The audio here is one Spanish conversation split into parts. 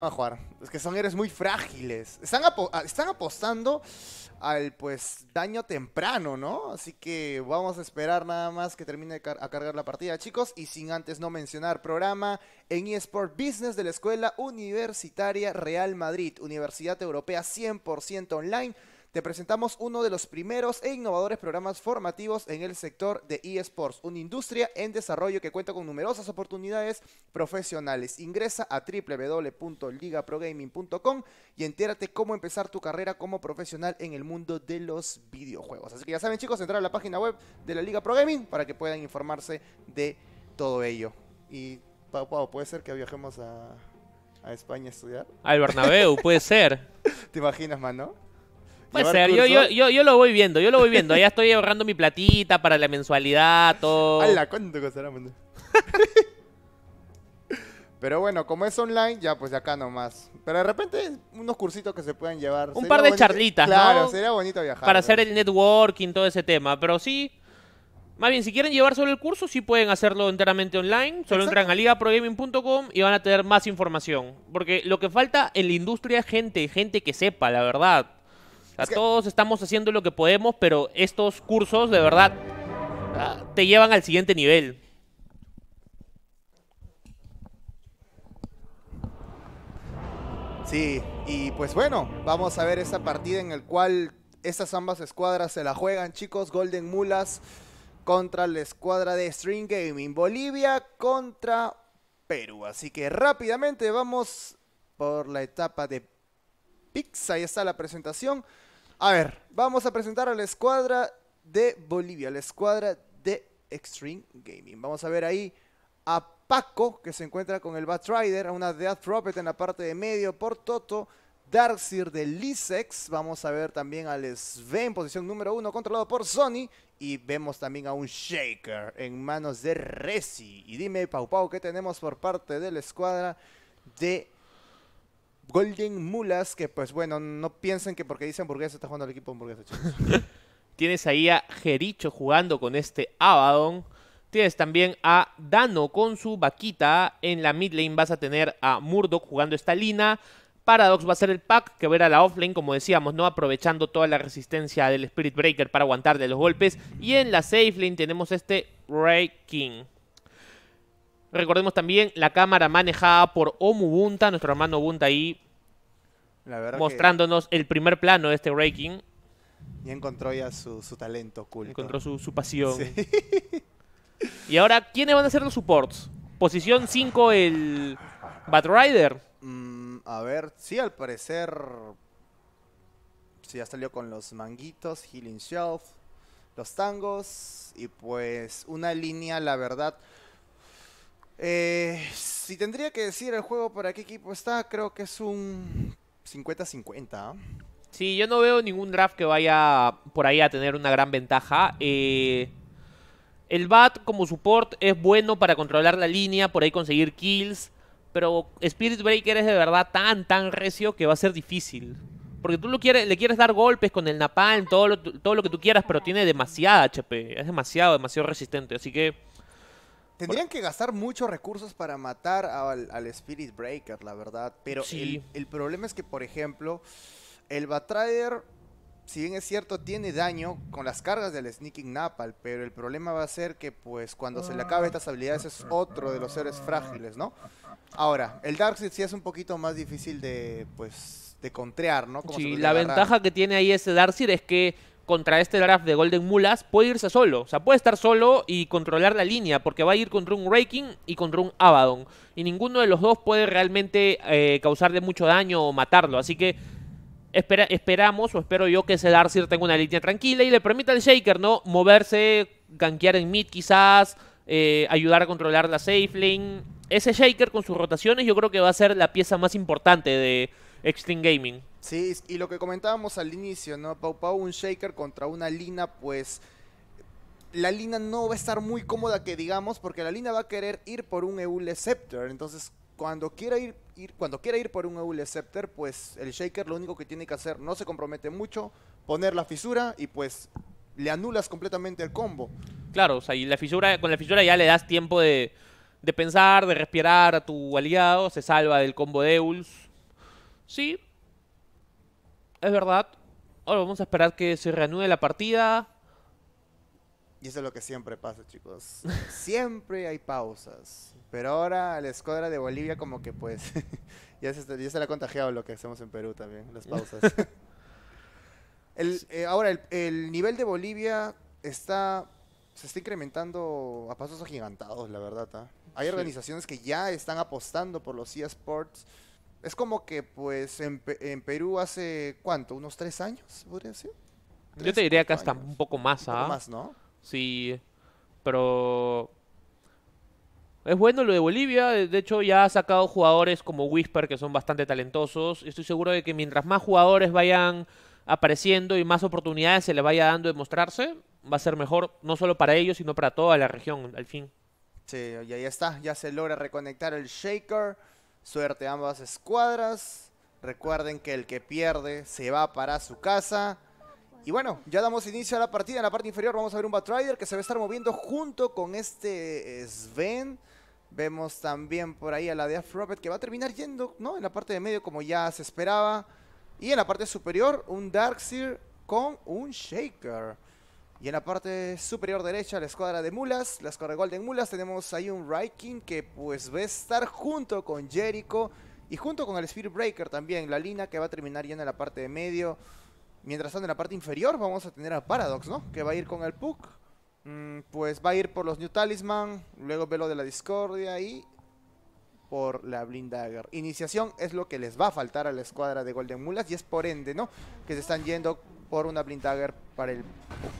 a jugar. Es que son eres muy frágiles. Están, ah, están apostando al pues daño temprano, ¿no? Así que vamos a esperar nada más que termine a cargar la partida, chicos. Y sin antes no mencionar programa en eSport Business de la Escuela Universitaria Real Madrid, Universidad Europea 100% online te presentamos uno de los primeros e innovadores programas formativos en el sector de eSports, una industria en desarrollo que cuenta con numerosas oportunidades profesionales. Ingresa a www.ligaprogaming.com y entérate cómo empezar tu carrera como profesional en el mundo de los videojuegos. Así que ya saben chicos, entrar a la página web de la Liga Pro Gaming para que puedan informarse de todo ello. Y Pau, Pau, ¿puede ser que viajemos a, España a estudiar? Al Bernabéu, puede ser. ¿Te imaginas, mano? Puede ser, yo, yo, lo voy viendo, yo lo voy viendo. Ya estoy ahorrando mi platita para la mensualidad, todo. ¡Hala! ¿Cuánto costará? Pero bueno, como es online, ya pues acá nomás. Pero de repente unos cursitos que se puedan llevar. Un par de charlitas, Claro, sería bonito viajar. Para hacer el networking, todo ese tema. Pero sí, más bien, si quieren llevar solo el curso, sí pueden hacerlo enteramente online. Solo entran a ligaprogaming.com y van a tener más información. Porque lo que falta en la industria es gente, gente que sepa, la verdad todos estamos haciendo lo que podemos, pero estos cursos, de verdad, ah, te llevan al siguiente nivel. Sí, y pues bueno, vamos a ver esa partida en el cual estas ambas escuadras se la juegan, chicos. Golden Mulas contra la escuadra de String Gaming. Bolivia contra Perú. Así que rápidamente vamos por la etapa de Pix. Ahí está la presentación. A ver, vamos a presentar a la escuadra de Bolivia, la escuadra de Extreme Gaming. Vamos a ver ahí a Paco, que se encuentra con el Batrider, a una Death Rocket en la parte de medio por Toto. Darkseer de Lisex. Vamos a ver también al Sven, posición número uno, controlado por Sony. Y vemos también a un Shaker en manos de Resi. Y dime, Pau Pau, ¿qué tenemos por parte de la escuadra de Golden Mulas, que pues bueno, no piensen que porque dicen hamburguesa está jugando al equipo de Tienes ahí a Jericho jugando con este Abaddon. Tienes también a Dano con su vaquita. En la mid lane vas a tener a Murdoch jugando esta Lina. Paradox va a ser el pack que verá la offlane, como decíamos, ¿no? Aprovechando toda la resistencia del Spirit Breaker para aguantar de los golpes. Y en la safe lane tenemos este Ray King. Recordemos también la cámara manejada por Omu Bunta, nuestro hermano Bunta ahí, la mostrándonos el primer plano de este ranking. Y encontró ya su, talento oculto. Encontró su, pasión. Y ahora, ¿quiénes van a ser los supports? Posición 5, el Batrider. Rider mm, a ver, sí, al parecer. Sí, ya salió con los manguitos, Healing Shelf, los tangos. Y pues una línea, la verdad, eh, si tendría que decir el juego para qué equipo está, creo que es un 50-50. Sí, yo no veo ningún draft que vaya por ahí a tener una gran ventaja. Eh, el Bat como support es bueno para controlar la línea, por ahí conseguir kills. Pero Spirit Breaker es de verdad tan, tan recio que va a ser difícil. Porque tú lo quieres, le quieres dar golpes con el napalm, todo lo, todo lo que tú quieras, pero tiene demasiada HP. Es demasiado, demasiado resistente. Así que Tendrían que gastar muchos recursos para matar al, Spirit Breaker, la verdad. Pero el, problema es que, por ejemplo, el Batrider, si bien es cierto, tiene daño con las cargas del Sneaking Napal. Pero el problema va a ser que, pues, cuando se le acabe estas habilidades, es otro de los seres frágiles, ¿no? Ahora, el Darkseid sí es un poquito más difícil de, pues, de contrear, ¿no? sí, la ventaja que tiene ahí ese Darkseid es que contra este draft de Golden Mulas puede irse solo. O sea, puede estar solo y controlar la línea, porque va a ir contra un Raking y contra un Abaddon. Y ninguno de los dos puede realmente eh, causarle mucho daño o matarlo. Así que esperamos, o espero yo, que ese Darcy tenga una línea tranquila y le permita al Shaker, ¿no? Moverse, gankear en mid quizás, eh, ayudar a controlar la safe lane. Ese Shaker con sus rotaciones yo creo que va a ser la pieza más importante de Extreme Gaming. Sí, y lo que comentábamos al inicio, ¿no? Pau Pau, un shaker contra una Lina, pues la Lina no va a estar muy cómoda que digamos, porque la Lina va a querer ir por un Eul Scepter, entonces cuando quiera ir, cuando quiera ir por un Eul Scepter, pues el shaker lo único que tiene que hacer, no se compromete mucho, poner la fisura y pues le anulas completamente el combo. Claro, o sea, y la fisura, con la fisura ya le das tiempo de, pensar, de respirar a tu aliado, se salva del combo de Euls. Sí, es verdad. Ahora vamos a esperar que se reanude la partida. Y eso es lo que siempre pasa, chicos. siempre hay pausas. Pero ahora la escuadra de Bolivia como que pues ya, se, ya se la ha contagiado lo que hacemos en Perú también, las pausas. Eh, ahora, el, nivel de Bolivia está se está incrementando a pasos agigantados, la verdad. ¿ah? Hay organizaciones que ya están apostando por los eSports es como que, pues, en, Perú hace, ¿cuánto? ¿Unos tres años, podría decir? Yo te diría que hasta un poco más, ¿ah? más, ¿no? Sí, pero... Es bueno lo de Bolivia, de hecho ya ha sacado jugadores como Whisper que son bastante talentosos. Estoy seguro de que mientras más jugadores vayan apareciendo y más oportunidades se les vaya dando de mostrarse, va a ser mejor no solo para ellos, sino para toda la región, al fin. Sí, y ahí está, ya se logra reconectar el Shaker. Suerte a ambas escuadras. Recuerden que el que pierde se va para su casa. Y bueno, ya damos inicio a la partida. En la parte inferior vamos a ver un Batrider que se va a estar moviendo junto con este eh, Sven. Vemos también por ahí a la de Afrobet que va a terminar yendo, ¿no? En la parte de medio como ya se esperaba. Y en la parte superior un Darkseer con un Shaker. Y en la parte superior derecha, la escuadra de Mulas, la escuadra de Golden Mulas, tenemos ahí un Raikin que pues va a estar junto con Jericho y junto con el Spirit Breaker también, la Lina que va a terminar yendo en la parte de medio. Mientras tanto, en la parte inferior vamos a tener a Paradox, ¿no? Que va a ir con el Puck. Mm, pues va a ir por los New Talisman, luego Velo de la Discordia y por la Blind Dagger. Iniciación es lo que les va a faltar a la escuadra de Golden Mulas y es por ende, ¿no? Que se están yendo por una Blindagger para el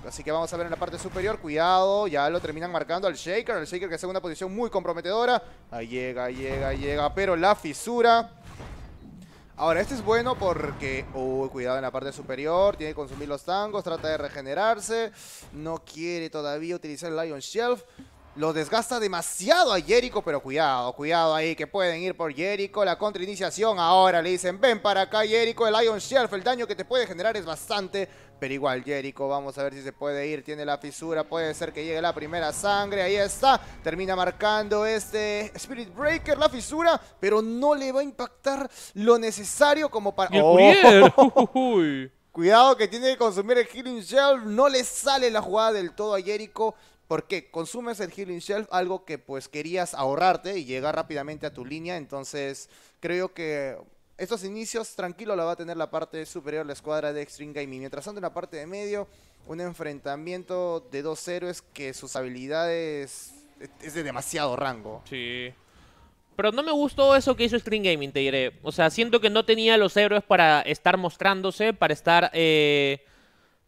Así que vamos a ver en la parte superior. Cuidado, ya lo terminan marcando al Shaker. El Shaker que hace una posición muy comprometedora. Ahí llega, llega, llega. Pero la fisura. Ahora, este es bueno porque... Uy, cuidado en la parte superior. Tiene que consumir los tangos. Trata de regenerarse. No quiere todavía utilizar el Lion Shelf. Lo desgasta demasiado a Jericho, pero cuidado, cuidado ahí, que pueden ir por Jericho. La contrainiciación ahora le dicen, ven para acá Jericho, el Ion Shelf, el daño que te puede generar es bastante. Pero igual Jericho, vamos a ver si se puede ir, tiene la fisura, puede ser que llegue la primera sangre, ahí está. Termina marcando este Spirit Breaker, la fisura, pero no le va a impactar lo necesario como para... ¡Oh! Cuidado que tiene que consumir el Healing Shelf, no le sale la jugada del todo a Jericho porque consumes el Healing Shelf, algo que pues querías ahorrarte y llegar rápidamente a tu línea. Entonces, creo que estos inicios tranquilo la va a tener la parte superior la escuadra de Extreme Gaming. Mientras tanto, en la parte de medio, un enfrentamiento de dos héroes que sus habilidades es de demasiado rango. Sí. Pero no me gustó eso que hizo Extreme Gaming, te diré. O sea, siento que no tenía los héroes para estar mostrándose, para estar... Eh,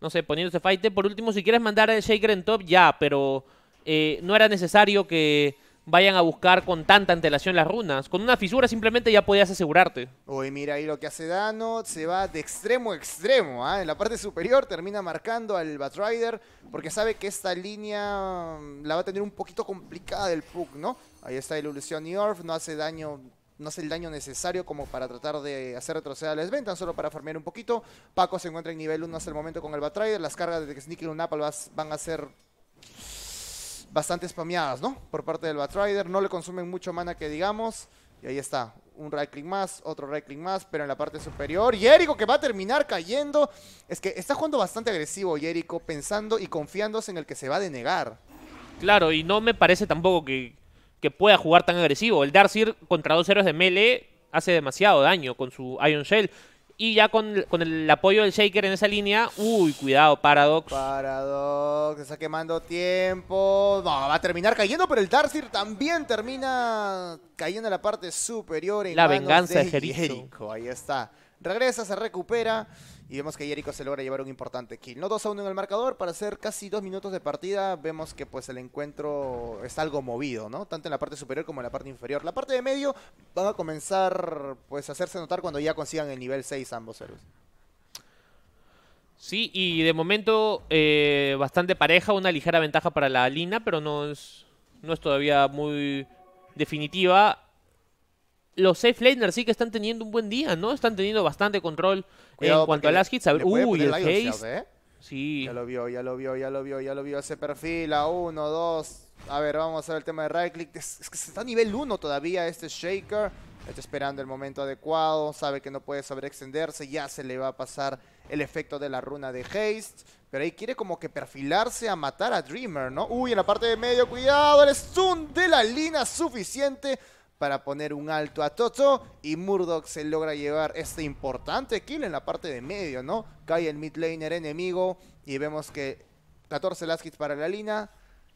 no sé, poniéndose fight. Por último, si quieres mandar a Shaker en top, ya, pero eh, no era necesario que vayan a buscar con tanta antelación las runas. Con una fisura simplemente ya podías asegurarte. Uy, mira ahí lo que hace Dano. Se va de extremo a extremo. ¿ah? En la parte superior termina marcando al Batrider. Porque sabe que esta línea mm, la va a tener un poquito complicada del Puck, ¿no? Ahí está el Illusion y Orf. No hace daño no hace el daño necesario como para tratar de hacer retroceder a las ventas, solo para farmear un poquito. Paco se encuentra en nivel 1 hasta el momento con el Batrider. Las cargas de Sneaky y Apple van a ser bastante spameadas, ¿no? Por parte del Batrider. No le consumen mucho mana que digamos. Y ahí está. Un right más, otro right más, pero en la parte superior. Jericho que va a terminar cayendo. Es que está jugando bastante agresivo Jericho, pensando y confiándose en el que se va a denegar. Claro, y no me parece tampoco que, que pueda jugar tan agresivo. El Darcyr contra dos héroes de mele. hace demasiado daño con su Iron Shell. Y ya con, el apoyo del Shaker en esa línea, uy, cuidado, Paradox. Paradox, está quemando tiempo. va a terminar cayendo, pero el Darcyr también termina cayendo en la parte superior. la venganza de Ahí está. Regresa, se recupera. Y vemos que Jericho se logra llevar un importante kill. No 2 a 1 en el marcador, para hacer casi dos minutos de partida vemos que pues el encuentro es algo movido, ¿no? Tanto en la parte superior como en la parte inferior. La parte de medio va a comenzar pues a hacerse notar cuando ya consigan el nivel 6 ambos héroes. Sí, y de momento eh, bastante pareja, una ligera ventaja para la Lina, pero no es, no es todavía muy definitiva los safe laners sí que están teniendo un buen día, ¿no? Están teniendo bastante control en cuanto a las hits. uy, el Haste! ¿eh? Sí. Ya lo vio, ya lo vio, ya lo vio, ya lo vio. Se perfila, uno, dos. A ver, vamos a ver el tema de right click. Es, que está a nivel uno todavía este Shaker. Está esperando el momento adecuado, sabe que no puede extenderse. ya se le va a pasar el efecto de la runa de Haste. Pero ahí quiere como que perfilarse a matar a Dreamer, ¿no? Uy, en la parte de medio, cuidado, el stun de la lina suficiente para poner un alto a Toto y Murdoch se logra llevar este importante kill en la parte de medio, ¿no? Cae el mid enemigo y vemos que 14 last hits para la Lina,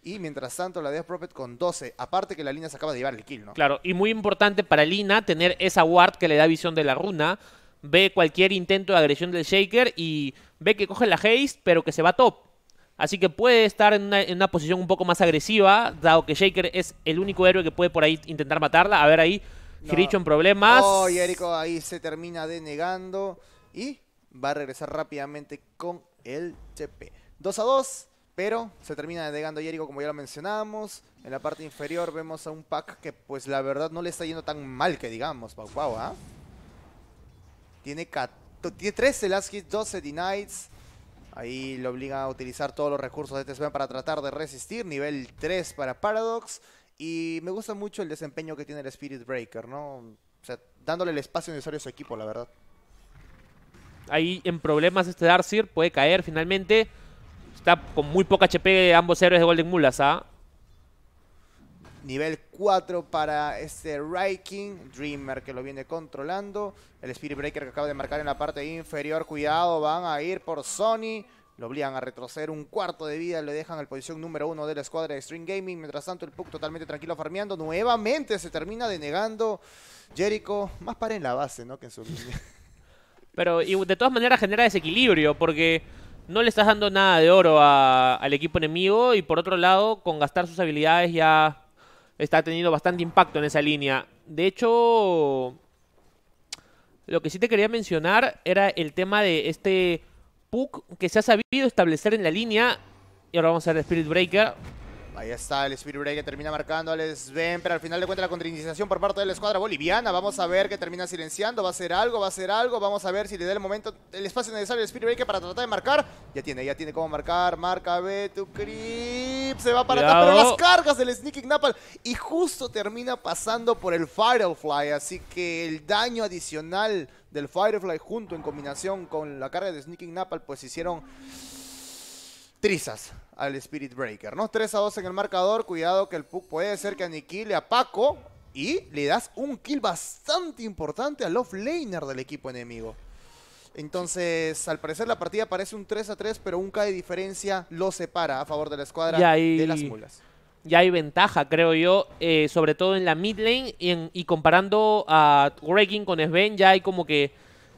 y mientras tanto, la Death Prophet con 12. Aparte que la Lina se acaba de llevar el kill, ¿no? Claro, y muy importante para Lina tener esa ward que le da visión de la runa. Ve cualquier intento de agresión del Shaker y ve que coge la haste, pero que se va top. Así que puede estar en una, posición un poco más agresiva, dado que Shaker es el único héroe que puede por ahí intentar matarla. A ver ahí, Kiricho en problemas. Oh, y ahí se termina denegando y va a regresar rápidamente con el TP. 2 a 2, pero se termina denegando Jericho como ya lo mencionamos. En la parte inferior vemos a un pack que pues la verdad no le está yendo tan mal que digamos, Pau Pau, ¿ah? Tiene, tiene 13 Last Hits, 12 Denies. Ahí lo obliga a utilizar todos los recursos de este para tratar de resistir. Nivel 3 para Paradox. Y me gusta mucho el desempeño que tiene el Spirit Breaker, ¿no? O sea, dándole el espacio necesario a su equipo, la verdad. Ahí en problemas este Darcir puede caer finalmente. Está con muy poca HP ambos héroes de Golden Mulas, ¿ah? Nivel 4 para este Raiking. Dreamer que lo viene controlando. El Spirit Breaker que acaba de marcar en la parte inferior. Cuidado, van a ir por Sony. Lo obligan a retroceder un cuarto de vida. Le dejan en posición número 1 de la escuadra de Stream Gaming. Mientras tanto, el Puck totalmente tranquilo farmeando. Nuevamente se termina denegando Jericho. Más para en la base, ¿no? Que en su línea. Pero y de todas maneras genera desequilibrio porque no le estás dando nada de oro al equipo enemigo y por otro lado, con gastar sus habilidades ya está teniendo bastante impacto en esa línea. De hecho, lo que sí te quería mencionar era el tema de este Puck que se ha sabido establecer en la línea. Y ahora vamos a ver Spirit Breaker. Ahí está el Spirit Break que termina marcando al Sven, pero al final de cuentas la contraindicación por parte de la escuadra boliviana. Vamos a ver que termina silenciando, va a hacer algo, va a hacer algo. Vamos a ver si le da el momento, el espacio necesario al Spirit Break para tratar de marcar. Ya tiene, ya tiene cómo marcar. Marca B, tu creep. Se va para atrás, pero las cargas del Sneaking Napal. Y justo termina pasando por el Firefly. Así que el daño adicional del Firefly junto en combinación con la carga de Sneaking Napal, pues hicieron trizas al Spirit Breaker, ¿no? 3 a 2 en el marcador, cuidado que el Puck puede ser que aniquile a Paco y le das un kill bastante importante al offlaner del equipo enemigo. Entonces, al parecer la partida parece un 3 a 3, pero un K de diferencia lo separa a favor de la escuadra de las mulas. Ya hay ventaja, creo yo, eh, sobre todo en la mid lane y, comparando a Wrecking con Sven, ya hay como que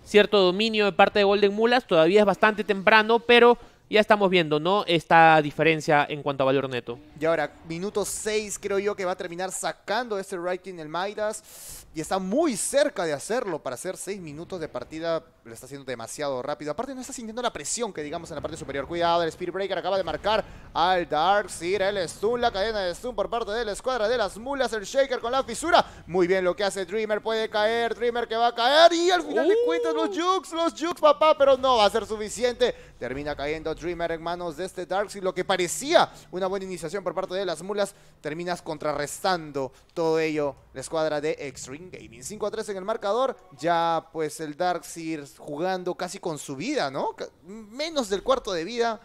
cierto dominio de parte de Golden Mulas, todavía es bastante temprano, pero ya estamos viendo, ¿no? Esta diferencia en cuanto a valor neto. Y ahora, minuto 6 creo yo que va a terminar sacando este Rating el Maidas. Y está muy cerca de hacerlo. Para hacer 6 minutos de partida lo está haciendo demasiado rápido. Aparte no está sintiendo la presión que digamos en la parte superior. Cuidado, el Speed Breaker acaba de marcar al Dark Darkseer. El Stun, la cadena de Stun por parte de la escuadra de las mulas. El Shaker con la fisura. Muy bien lo que hace Dreamer. Puede caer, Dreamer que va a caer. Y al final de oh. cuentas los Jukes, los Jukes papá. Pero no va a ser suficiente. Termina cayendo Dreamer en manos de este Darkseer, lo que parecía una buena iniciación por parte de las mulas, terminas contrarrestando todo ello la escuadra de Extreme Gaming. 5 a 3 en el marcador, ya pues el Darkseer jugando casi con su vida, ¿no? Menos del cuarto de vida.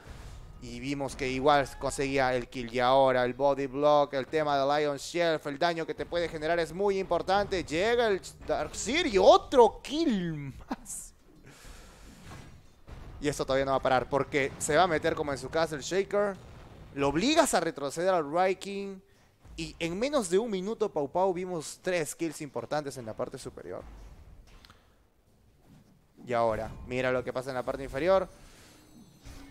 Y vimos que igual conseguía el kill. Y ahora el body block, el tema de Lion Shelf, el daño que te puede generar es muy importante. Llega el Darkseer y otro kill más. Y esto todavía no va a parar porque se va a meter como en su casa el Shaker. Lo obligas a retroceder al Riking. Y en menos de un minuto, Pau Pau vimos tres kills importantes en la parte superior. Y ahora, mira lo que pasa en la parte inferior.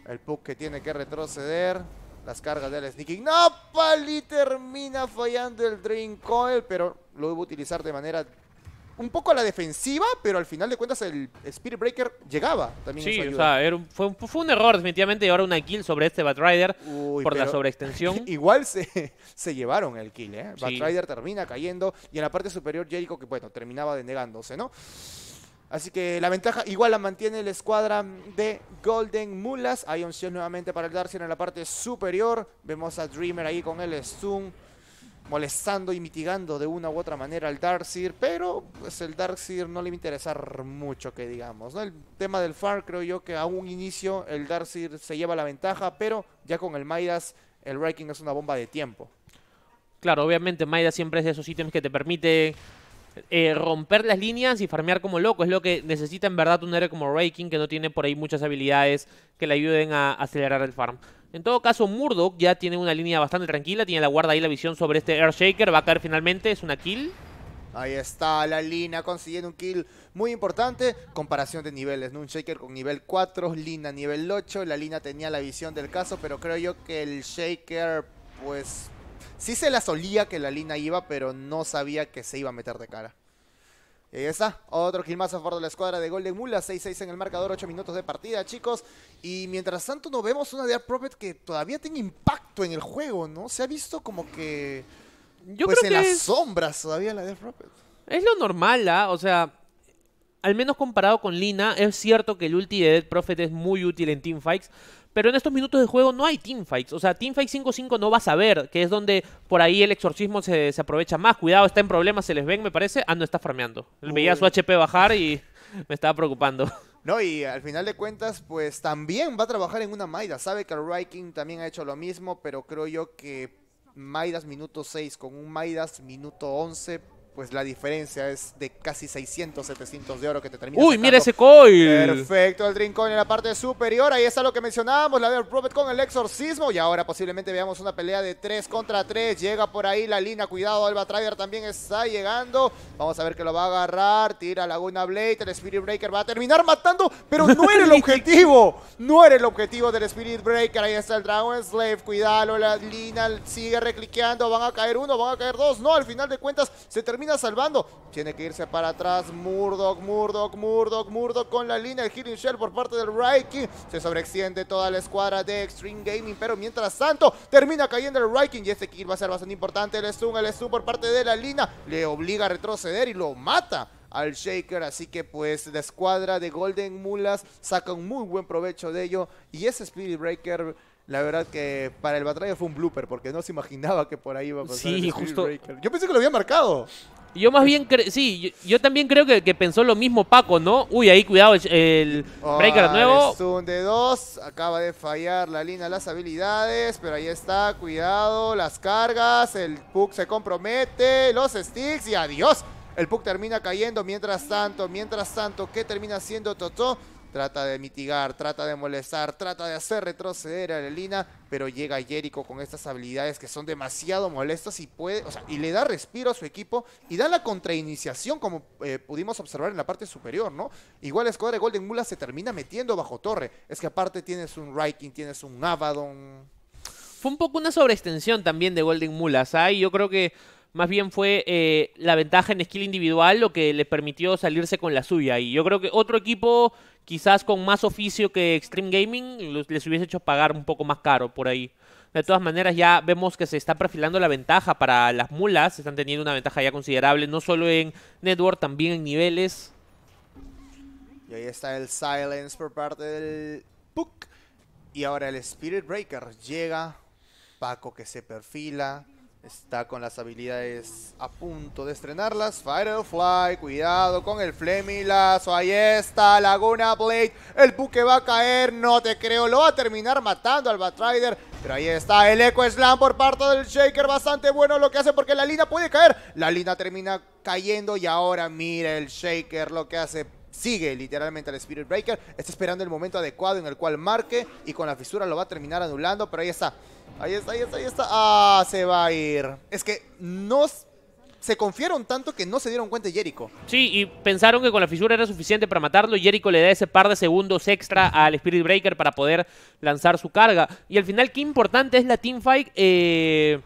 El Puck que tiene que retroceder. Las cargas del sneaking. ¡No! Pali termina fallando el Dream Coil, pero lo a utilizar de manera un poco a la defensiva, pero al final de cuentas el Spirit Breaker llegaba también. Sí, o sea, fue, un, error definitivamente llevar una kill sobre este Batrider por la sobreextensión. Igual se, se llevaron el kill, ¿eh? Batrider termina cayendo y en la parte superior Jericho que, bueno, terminaba denegándose, ¿no? Así que la ventaja igual la mantiene la escuadra de Golden Mulas. un Shield nuevamente para el Darcy en la parte superior. Vemos a Dreamer ahí con el Zoom molestando y mitigando de una u otra manera al Darkseer, pero pues el Darkseer no le va a interesar mucho que digamos, El tema del Far creo yo que a un inicio el Darkseer se lleva la ventaja, pero ya con el Maidas el Raking es una bomba de tiempo. Claro, obviamente Maidas siempre es de esos ítems que te permite eh, romper las líneas y farmear como loco. Es lo que necesita en verdad un héroe como Raking, que no tiene por ahí muchas habilidades que le ayuden a acelerar el farm. En todo caso, Murdoch ya tiene una línea bastante tranquila. Tiene la guarda ahí la visión sobre este Air Shaker. Va a caer finalmente. Es una kill. Ahí está la Lina consiguiendo un kill muy importante. Comparación de niveles, ¿no? Un Shaker con nivel 4, Lina nivel 8. La Lina tenía la visión del caso, pero creo yo que el Shaker, pues... Sí se la solía que la Lina iba, pero no sabía que se iba a meter de cara. Y ahí está, otro kill más a favor de la escuadra de Golden Mula, 6-6 en el marcador, 8 minutos de partida, chicos. Y mientras tanto nos vemos una de Prophet que todavía tiene impacto en el juego, ¿no? Se ha visto como que... Yo pues creo en las sombras todavía la de Prophet. Es lo normal, ¿ah? O sea, al menos comparado con Lina, es cierto que el ulti de Dead Prophet es muy útil en teamfights, pero en estos minutos de juego no hay teamfights. O sea, teamfight 5-5 no vas a ver, que es donde por ahí el exorcismo se, aprovecha más. Cuidado, está en problemas, se les ven, me parece. Ah, no, está farmeando. Veía su HP bajar y me estaba preocupando. No, y al final de cuentas, pues también va a trabajar en una Maida. Sabe que el Riking también ha hecho lo mismo, pero creo yo que Maidas minuto 6 con un Maidas minuto 11 pues la diferencia es de casi 600, 700 de oro que te termina. ¡Uy, mira ese coil! Perfecto, el Rincón en la parte superior. Ahí está lo que mencionábamos, la del Prophet con el exorcismo. Y ahora posiblemente veamos una pelea de 3 contra 3. Llega por ahí la Lina. cuidado, Alba Trader también está llegando. Vamos a ver que lo va a agarrar. Tira Laguna Blade, el Spirit Breaker va a terminar matando, pero no era el objetivo. No era el objetivo del Spirit Breaker. Ahí está el Dragon Slave, cuidado, la Lina sigue recliqueando. Van a caer uno, van a caer dos. No, al final de cuentas se termina termina salvando. Tiene que irse para atrás. Murdoch, Murdoch, Murdoch, Murdoch con la línea. El Healing Shell por parte del Riking Se sobreextiende toda la escuadra de Extreme Gaming. Pero mientras tanto, termina cayendo el Riking Y este kill va a ser bastante importante. El stun, el stun por parte de la línea. Le obliga a retroceder y lo mata al Shaker. Así que pues la escuadra de Golden Mulas saca un muy buen provecho de ello. Y ese Spirit Breaker la verdad que para el batalla fue un blooper, porque no se imaginaba que por ahí iba a pasar. el justo. Breaker. Yo pensé que lo había marcado. Yo más bien, sí, yo, también creo que, pensó lo mismo Paco, ¿no? Uy, ahí cuidado el ah, breaker nuevo. Es un de dos, acaba de fallar la línea, las habilidades, pero ahí está, cuidado, las cargas, el Puck se compromete, los sticks y adiós. El Puck termina cayendo, mientras tanto, mientras tanto, ¿qué termina haciendo Totó? Trata de mitigar, trata de molestar, trata de hacer retroceder a Lina, pero llega Jericho con estas habilidades que son demasiado molestas y puede, o sea, y le da respiro a su equipo y da la contrainiciación como eh, pudimos observar en la parte superior, ¿no? Igual el escuadra de Golden Mulas se termina metiendo bajo torre. Es que aparte tienes un Riking, tienes un Abaddon. Fue un poco una sobreextensión también de Golden Mulas, ahí. yo creo que más bien fue eh, la ventaja en skill individual lo que le permitió salirse con la suya. Y yo creo que otro equipo, quizás con más oficio que Extreme Gaming, les hubiese hecho pagar un poco más caro por ahí. De todas maneras, ya vemos que se está perfilando la ventaja para las mulas. Están teniendo una ventaja ya considerable, no solo en network, también en niveles. Y ahí está el silence por parte del Puck. Y ahora el Spirit Breaker llega. Paco que se perfila. Está con las habilidades a punto de estrenarlas. Firefly, cuidado con el lazo. Ahí está, Laguna Blade. El buque va a caer, no te creo. Lo va a terminar matando al Batrider. Pero ahí está el Eco Slam por parte del Shaker. Bastante bueno lo que hace porque la lina puede caer. La lina termina cayendo y ahora mira el Shaker lo que hace sigue literalmente al Spirit Breaker. Está esperando el momento adecuado en el cual marque y con la fisura lo va a terminar anulando, pero ahí está. Ahí está, ahí está, ahí está. Ah, se va a ir. Es que no se confiaron tanto que no se dieron cuenta de Jericho. Sí, y pensaron que con la fisura era suficiente para matarlo. Jericho le da ese par de segundos extra al Spirit Breaker para poder lanzar su carga. Y al final, qué importante es la teamfight eh,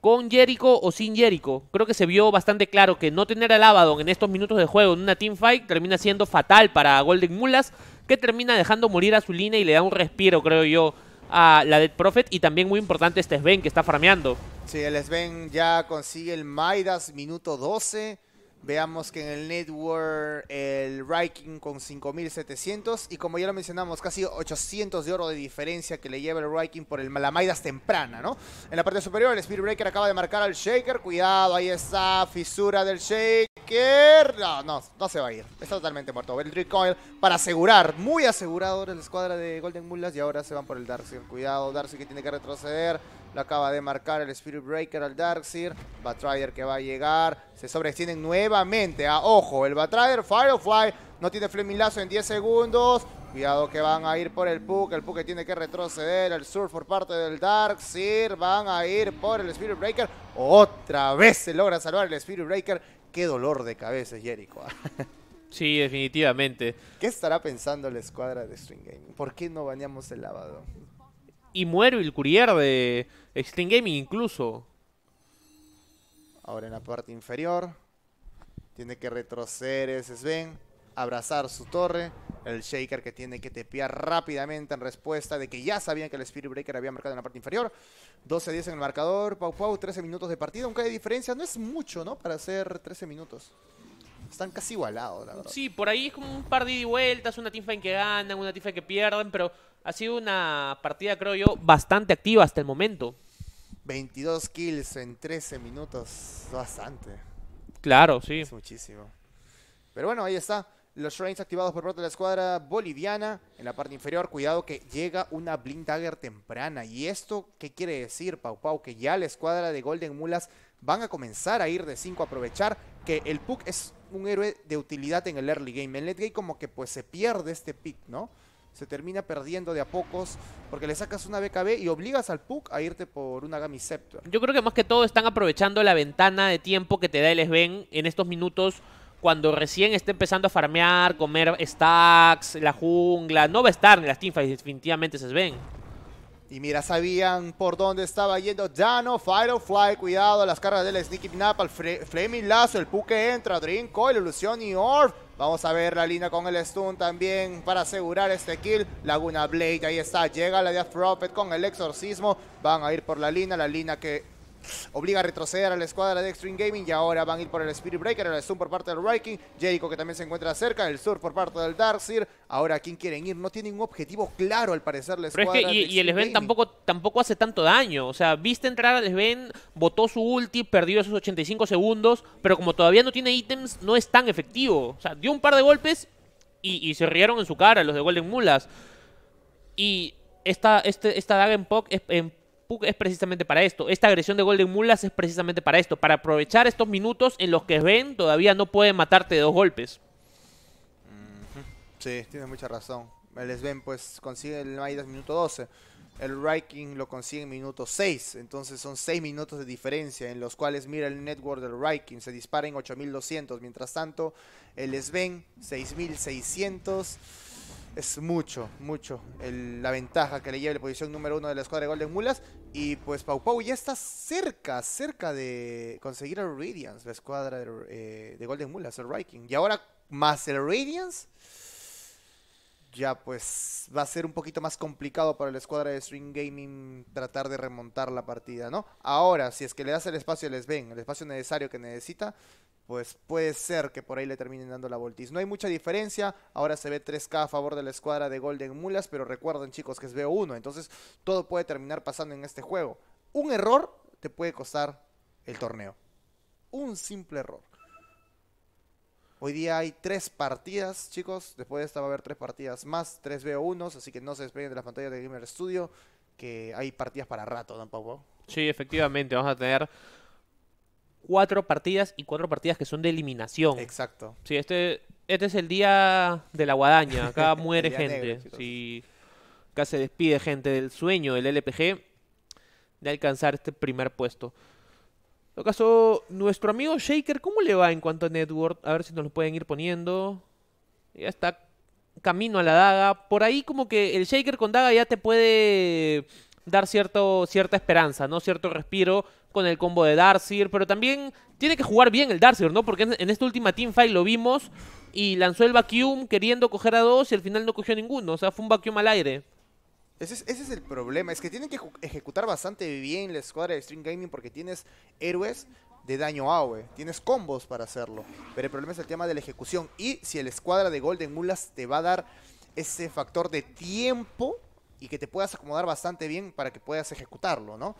con Jericho o sin Jericho. Creo que se vio bastante claro que no tener al Abaddon en estos minutos de juego en una teamfight termina siendo fatal para Golden Mulas, que termina dejando morir a su línea y le da un respiro, creo yo, a la Dead Prophet. Y también muy importante este Sven que está farmeando. Sí, el Sven ya consigue el Maidas, minuto 12. Veamos que en el network el Riking con 5.700 y como ya lo mencionamos, casi 800 de oro de diferencia que le lleva el Riking por el Malamaidas temprana, ¿no? En la parte superior el Speedbreaker Breaker acaba de marcar al Shaker, cuidado, ahí está, fisura del Shaker. No, no, no se va a ir, está totalmente muerto. El Recoil para asegurar, muy asegurador la escuadra de Golden Mulas y ahora se van por el Darcy. Cuidado, Darcy que tiene que retroceder, lo acaba de marcar el Spirit Breaker al Darkseer. Batrider que va a llegar. Se sobreestiene nuevamente. A ah, ojo, el Batrider Firefly no tiene Lazo en 10 segundos. Cuidado que van a ir por el Puck. El Puck tiene que retroceder. El Surf por parte del Darkseer. Van a ir por el Spirit Breaker. Otra vez se logra salvar el Spirit Breaker. Qué dolor de cabeza, Jericho. Ah. Sí, definitivamente. ¿Qué estará pensando la escuadra de String Gaming? ¿Por qué no bañamos el lavado? y Muero el Courier de Extreme Gaming incluso. Ahora en la parte inferior. Tiene que retroceder ese Sven. Abrazar su torre. El Shaker que tiene que tepear rápidamente en respuesta de que ya sabían que el Spirit Breaker había marcado en la parte inferior. 12-10 en el marcador. Pau Pau, 13 minutos de partida. Aunque hay diferencia no es mucho, ¿no? Para hacer 13 minutos. Están casi igualados, la verdad. Sí, por ahí es como un par de vueltas, una tifa en que ganan, una tifa en que pierden, pero ha sido una partida, creo yo, bastante activa hasta el momento. 22 kills en 13 minutos, bastante. Claro, sí. Es muchísimo. Pero bueno, ahí está. Los trains activados por parte de la escuadra boliviana. En la parte inferior, cuidado que llega una Blind Dagger temprana. ¿Y esto qué quiere decir, Pau Pau? Que ya la escuadra de Golden Mulas van a comenzar a ir de 5 a aprovechar que el Puck es un héroe de utilidad en el early game. En late game como que pues se pierde este pick, ¿no? se termina perdiendo de a pocos porque le sacas una BKB y obligas al Puck a irte por una Gami Scepter. Yo creo que más que todo están aprovechando la ventana de tiempo que te da el Sven en estos minutos cuando recién está empezando a farmear, comer stacks, la jungla. No va a estar en las teamfights, definitivamente se Sven. Y mira, sabían por dónde estaba yendo Dano, Fire Fly, cuidado, las cargas del Sneaky Nap, Fleming Flaming Lazo, el Puque entra, Dream Coil, Ilusión y Orb. Vamos a ver la línea con el stun también para asegurar este kill. Laguna Blade, ahí está, llega la Death Prophet con el exorcismo. Van a ir por la línea, la línea que Obliga a retroceder a la escuadra de Extreme Gaming y ahora van a ir por el Spirit Breaker, el Zoom por parte del Riking, Jericho que también se encuentra cerca, el Sur por parte del Darkseer. Ahora, quién quieren ir? No tienen un objetivo claro al parecer la escuadra. Pero es y, el Sven tampoco, tampoco hace tanto daño. O sea, viste entrar al Sven, botó su ulti, perdió esos 85 segundos, pero como todavía no tiene ítems, no es tan efectivo. O sea, dio un par de golpes y, se rieron en su cara los de Golden Mulas. Y esta, este, esta daga en, poc, en, es precisamente para esto. Esta agresión de Golden Mulas es precisamente para esto. Para aprovechar estos minutos en los que ven todavía no puede matarte de dos golpes. Sí, tiene mucha razón. El Sven pues consigue el Maidas minuto 12. El Riking lo consigue en minuto 6. Entonces son 6 minutos de diferencia en los cuales mira el network del Riking. Se dispara en 8200. Mientras tanto, el Sven 6600 es mucho, mucho la ventaja que le lleva la posición número uno de la escuadra de Golden Mulas. Y pues Pau Pau ya está cerca, cerca de conseguir a Radiance, la escuadra de, eh, Golden Mulas, el Riking. Y ahora más el Radiance, ya pues va a ser un poquito más complicado para la escuadra de String Gaming tratar de remontar la partida, ¿no? Ahora, si es que le das el espacio les ven el espacio necesario que necesita, pues puede ser que por ahí le terminen dando la voltis. No hay mucha diferencia, ahora se ve 3K a favor de la escuadra de Golden Mulas, pero recuerden chicos que es veo 1 entonces todo puede terminar pasando en este juego. Un error te puede costar el torneo. Un simple error. Hoy día hay tres partidas, chicos. Después de esta va a haber tres partidas más, tres veo 1 así que no se despeguen de las pantallas de Gamer Studio, que hay partidas para rato tampoco. Sí, efectivamente, vamos a tener cuatro partidas y cuatro partidas que son de eliminación. Exacto. Sí, este, este es el día de la guadaña. Acá muere gente. acá se despide gente del sueño del LPG de alcanzar este primer puesto. En todo caso, nuestro amigo Shaker, ¿cómo le va en cuanto a Network? A ver si nos lo pueden ir poniendo. Ya está camino a la daga. Por ahí como que el Shaker con daga ya te puede dar cierto, cierta esperanza, ¿no? Cierto respiro con el combo de Darcyr, pero también tiene que jugar bien el Darcyr, ¿no? Porque en, esta última teamfight lo vimos y lanzó el vacuum queriendo coger a dos y al final no cogió ninguno, o sea, fue un vacuum al aire. Ese es, el problema, es que tienen que ejecutar bastante bien la escuadra de Stream Gaming porque tienes héroes de daño AOE, tienes combos para hacerlo, pero el problema es el tema de la ejecución y si la escuadra de Golden Mulas te va a dar ese factor de tiempo y que te puedas acomodar bastante bien para que puedas ejecutarlo, ¿no?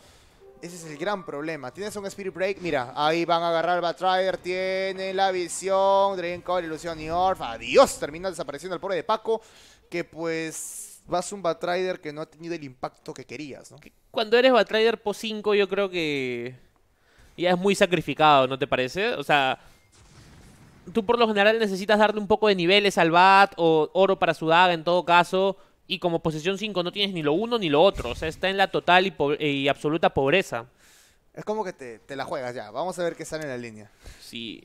Ese es el gran problema. Tienes un Spirit Break, mira, ahí van a agarrar Batrider, tiene la visión, Dragon Call, Ilusión y Orf. Adiós, termina desapareciendo el pobre de Paco, que pues vas un Batrider que no ha tenido el impacto que querías, ¿no? Cuando eres Batrider po 5 yo creo que ya es muy sacrificado, ¿no te parece? O sea, tú por lo general necesitas darle un poco de niveles al Bat o oro para su daga en todo caso y como posición 5 no tienes ni lo uno ni lo otro. O sea, está en la total y, absoluta pobreza. Es como que te, la juegas ya. Vamos a ver qué sale en la línea. Sí.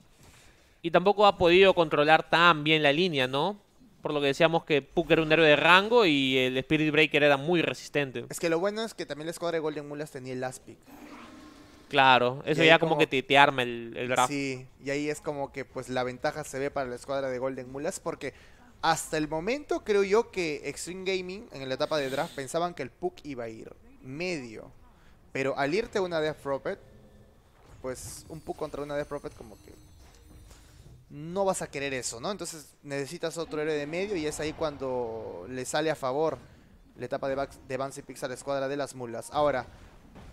Y tampoco ha podido controlar tan bien la línea, ¿no? Por lo que decíamos que Puck era un héroe de rango y el Spirit Breaker era muy resistente. Es que lo bueno es que también la escuadra de Golden Mulas tenía el last pick. Claro, eso ya como, que te, arma el, el Sí, y ahí es como que pues la ventaja se ve para la escuadra de Golden Mulas porque hasta el momento creo yo que Extreme Gaming en la etapa de draft pensaban que el Puck iba a ir medio. Pero al irte una Death Prophet, pues un Puck contra una Death Prophet como que no vas a querer eso, ¿no? Entonces necesitas otro héroe de medio y es ahí cuando le sale a favor la etapa de, back de Vance y Pixar Escuadra de las Mulas. Ahora,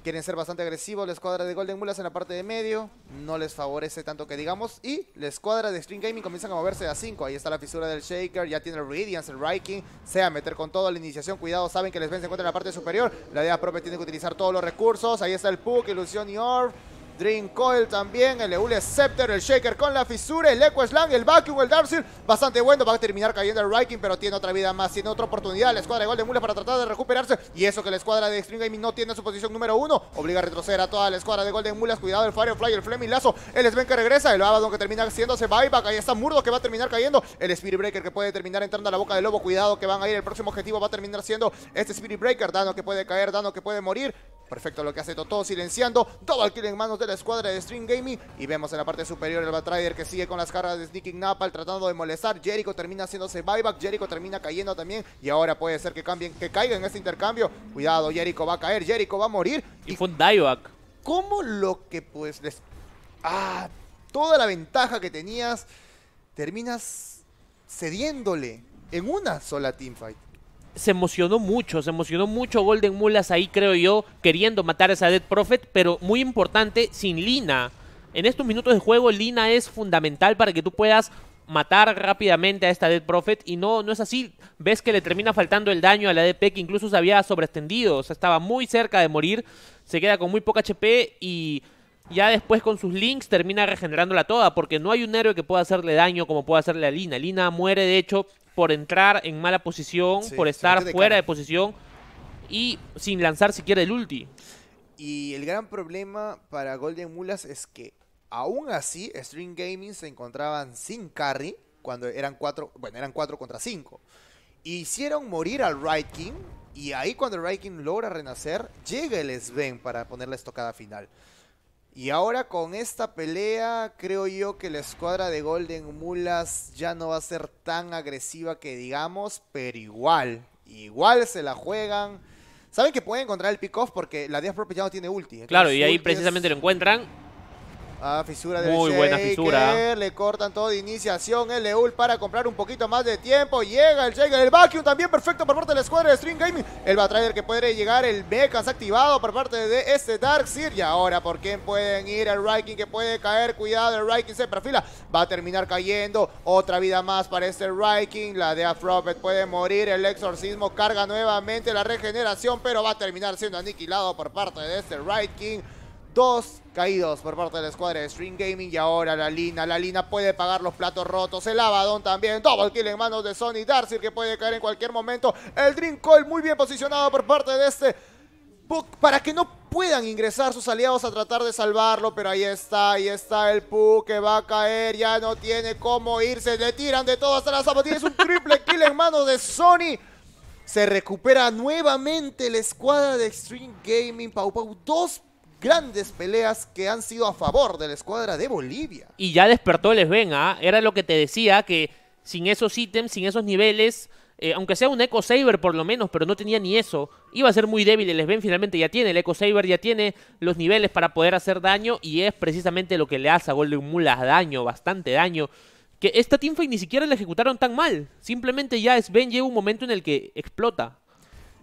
Quieren ser bastante agresivos la escuadra de Golden Mulas en la parte de medio. No les favorece tanto que digamos. Y la escuadra de String Gaming comienzan a moverse a 5. Ahí está la fisura del Shaker. Ya tiene el Radiance, el Riking. Sea meter con todo la iniciación. Cuidado, saben que les ven se encuentra en la parte superior. La idea propia tiene que utilizar todos los recursos. Ahí está el Puck, Ilusión y Orb. Dream Coil también, el Eule Scepter, el Shaker con la fisura, el Echo Slang, el Vacuum, el Darcy. bastante bueno, va a terminar cayendo el Riking, pero tiene otra vida más, tiene otra oportunidad, la escuadra de Golden Mulas para tratar de recuperarse, y eso que la escuadra de Extreme Gaming no tiene su posición número uno, obliga a retroceder a toda la escuadra de Golden Mulas, cuidado el Firefly, el Fleming Lazo, el Sven que regresa, el Abaddon que termina haciéndose buyback, ahí está Murdo que va a terminar cayendo, el Spirit Breaker que puede terminar entrando a la boca del lobo, cuidado que van a ir, el próximo objetivo va a terminar siendo este Spirit Breaker, Dano que puede caer, Dano que puede morir, perfecto lo que hace Totó silenciando, todo kill en manos del la escuadra de Stream Gaming. Y vemos en la parte superior el Batrider que sigue con las cargas de Sneaking Napal tratando de molestar. Jericho termina haciéndose buyback. Jericho termina cayendo también. Y ahora puede ser que cambien, que caiga en este intercambio. Cuidado, Jericho va a caer. Jericho va a morir. Y, fue un dieback. ¿Cómo lo que pues les... Ah, toda la ventaja que tenías terminas cediéndole en una sola teamfight se emocionó mucho, se emocionó mucho Golden Mulas ahí, creo yo, queriendo matar a esa Dead Prophet, pero muy importante, sin Lina. En estos minutos de juego, Lina es fundamental para que tú puedas matar rápidamente a esta Dead Prophet y no, no es así. Ves que le termina faltando el daño a la DP que incluso se había sobreestendido. o sea, estaba muy cerca de morir, se queda con muy poca HP y ya después con sus links termina regenerándola toda, porque no hay un héroe que pueda hacerle daño como puede hacerle a Lina. Lina muere, de hecho, por entrar en mala posición, por estar fuera de, posición y sin lanzar siquiera el ulti. Y el gran problema para Golden Mulas es que aún así Stream Gaming se encontraban sin carry cuando eran 4 bueno, eran cuatro contra 5. Hicieron morir al Right King y ahí cuando el Right King logra renacer, llega el Sven para poner la estocada final. Y ahora con esta pelea, creo yo que la escuadra de Golden Mulas ya no va a ser tan agresiva que digamos, pero igual, igual se la juegan. Saben que pueden encontrar el pick-off porque la Diaz Prop ya no tiene ulti. Claro, y ahí precisamente lo encuentran Ah, fisura del Muy buena fisura. Le cortan todo de iniciación. El Leul para comprar un poquito más de tiempo. Llega el Shaker. El Vacuum también perfecto por parte de la escuadra de Stream Gaming. El Batrider que puede llegar. El Mechas activado por parte de este Darkseer. Y ahora, ¿por quién pueden ir? El Riking que puede caer. Cuidado, el Riking se perfila. Va a terminar cayendo. Otra vida más para este Riking. La de Prophet puede morir. El Exorcismo carga nuevamente la regeneración. Pero va a terminar siendo aniquilado por parte de este Riking. Dos caídos por parte de la escuadra de Stream Gaming y ahora la Lina. La Lina puede pagar los platos rotos. El Abadón también. Double kill en manos de Sony Darcy que puede caer en cualquier momento. El Dream Call muy bien posicionado por parte de este Book para que no puedan ingresar sus aliados a tratar de salvarlo. Pero ahí está, ahí está el pu que va a caer. Ya no tiene cómo irse. Le tiran de todas las zapatillas. Un triple kill en manos de Sony. Se recupera nuevamente la escuadra de Stream Gaming. Pau Pau, dos grandes peleas que han sido a favor de la escuadra de Bolivia. Y ya despertó el Sven, ¿ah? era lo que te decía, que sin esos ítems, sin esos niveles, eh, aunque sea un Eco Saber por lo menos, pero no tenía ni eso, iba a ser muy débil. El Sven finalmente ya tiene el Eco Saber, ya tiene los niveles para poder hacer daño y es precisamente lo que le hace a Golden mula daño, bastante daño. Que esta teamfight ni siquiera la ejecutaron tan mal, simplemente ya Sven llega un momento en el que explota.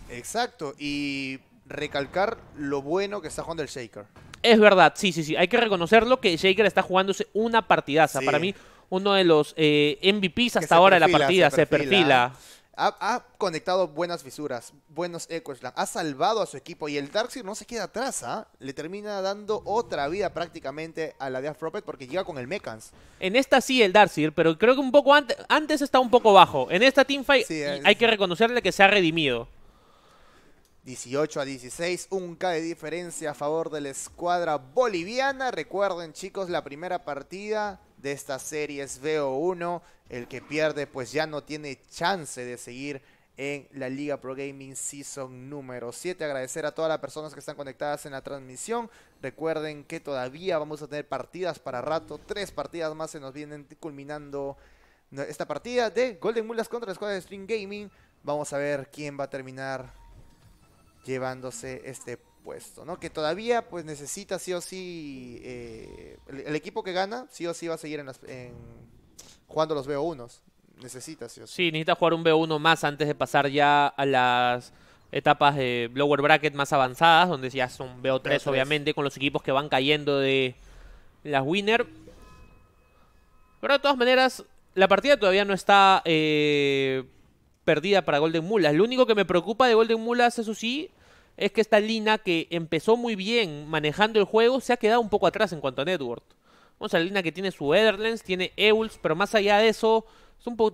Exacto, y recalcar lo bueno que está jugando el Shaker. Es verdad, sí, sí, sí. Hay que reconocerlo que Shaker está jugándose una partidaza. Para mí, uno de los eh, MVPs hasta ahora de la partida. Se perfila. Ha, conectado buenas visuras, buenos echoes, ha salvado a su equipo y el Darkseer no se queda atrás, ¿ah? Le termina dando otra vida prácticamente a la de Afropet porque llega con el Mechans. En esta sí el Darkseer, pero creo que un poco antes, está un poco bajo. En esta teamfight hay que reconocerle que se ha redimido. 18 a 16, un K de diferencia a favor de la escuadra boliviana. Recuerden chicos, la primera partida de esta serie es VO1. El que pierde pues ya no tiene chance de seguir en la Liga Pro Gaming Season número 7. Agradecer a todas las personas que están conectadas en la transmisión. Recuerden que todavía vamos a tener partidas para rato. Tres partidas más se nos vienen culminando esta partida de Golden Mulas contra la escuadra de Stream Gaming. Vamos a ver quién va a terminar llevándose este puesto, ¿no? Que todavía pues necesita sí o sí, eh, el, equipo que gana sí o sí va a seguir en, las, jugando los bo 1 necesita sí o sí. Sí, necesita jugar un bo 1 más antes de pasar ya a las etapas de lower bracket más avanzadas, donde ya son BO3, obviamente, con los equipos que van cayendo de las winner. Pero de todas maneras, la partida todavía no está eh, perdida para Golden Mulas. Lo único que me preocupa de Golden Mulas, eso sí, es que esta Lina, que empezó muy bien manejando el juego, se ha quedado un poco atrás en cuanto a network. Vamos a Lina que tiene su Ederlands, tiene Euls, pero más allá de eso,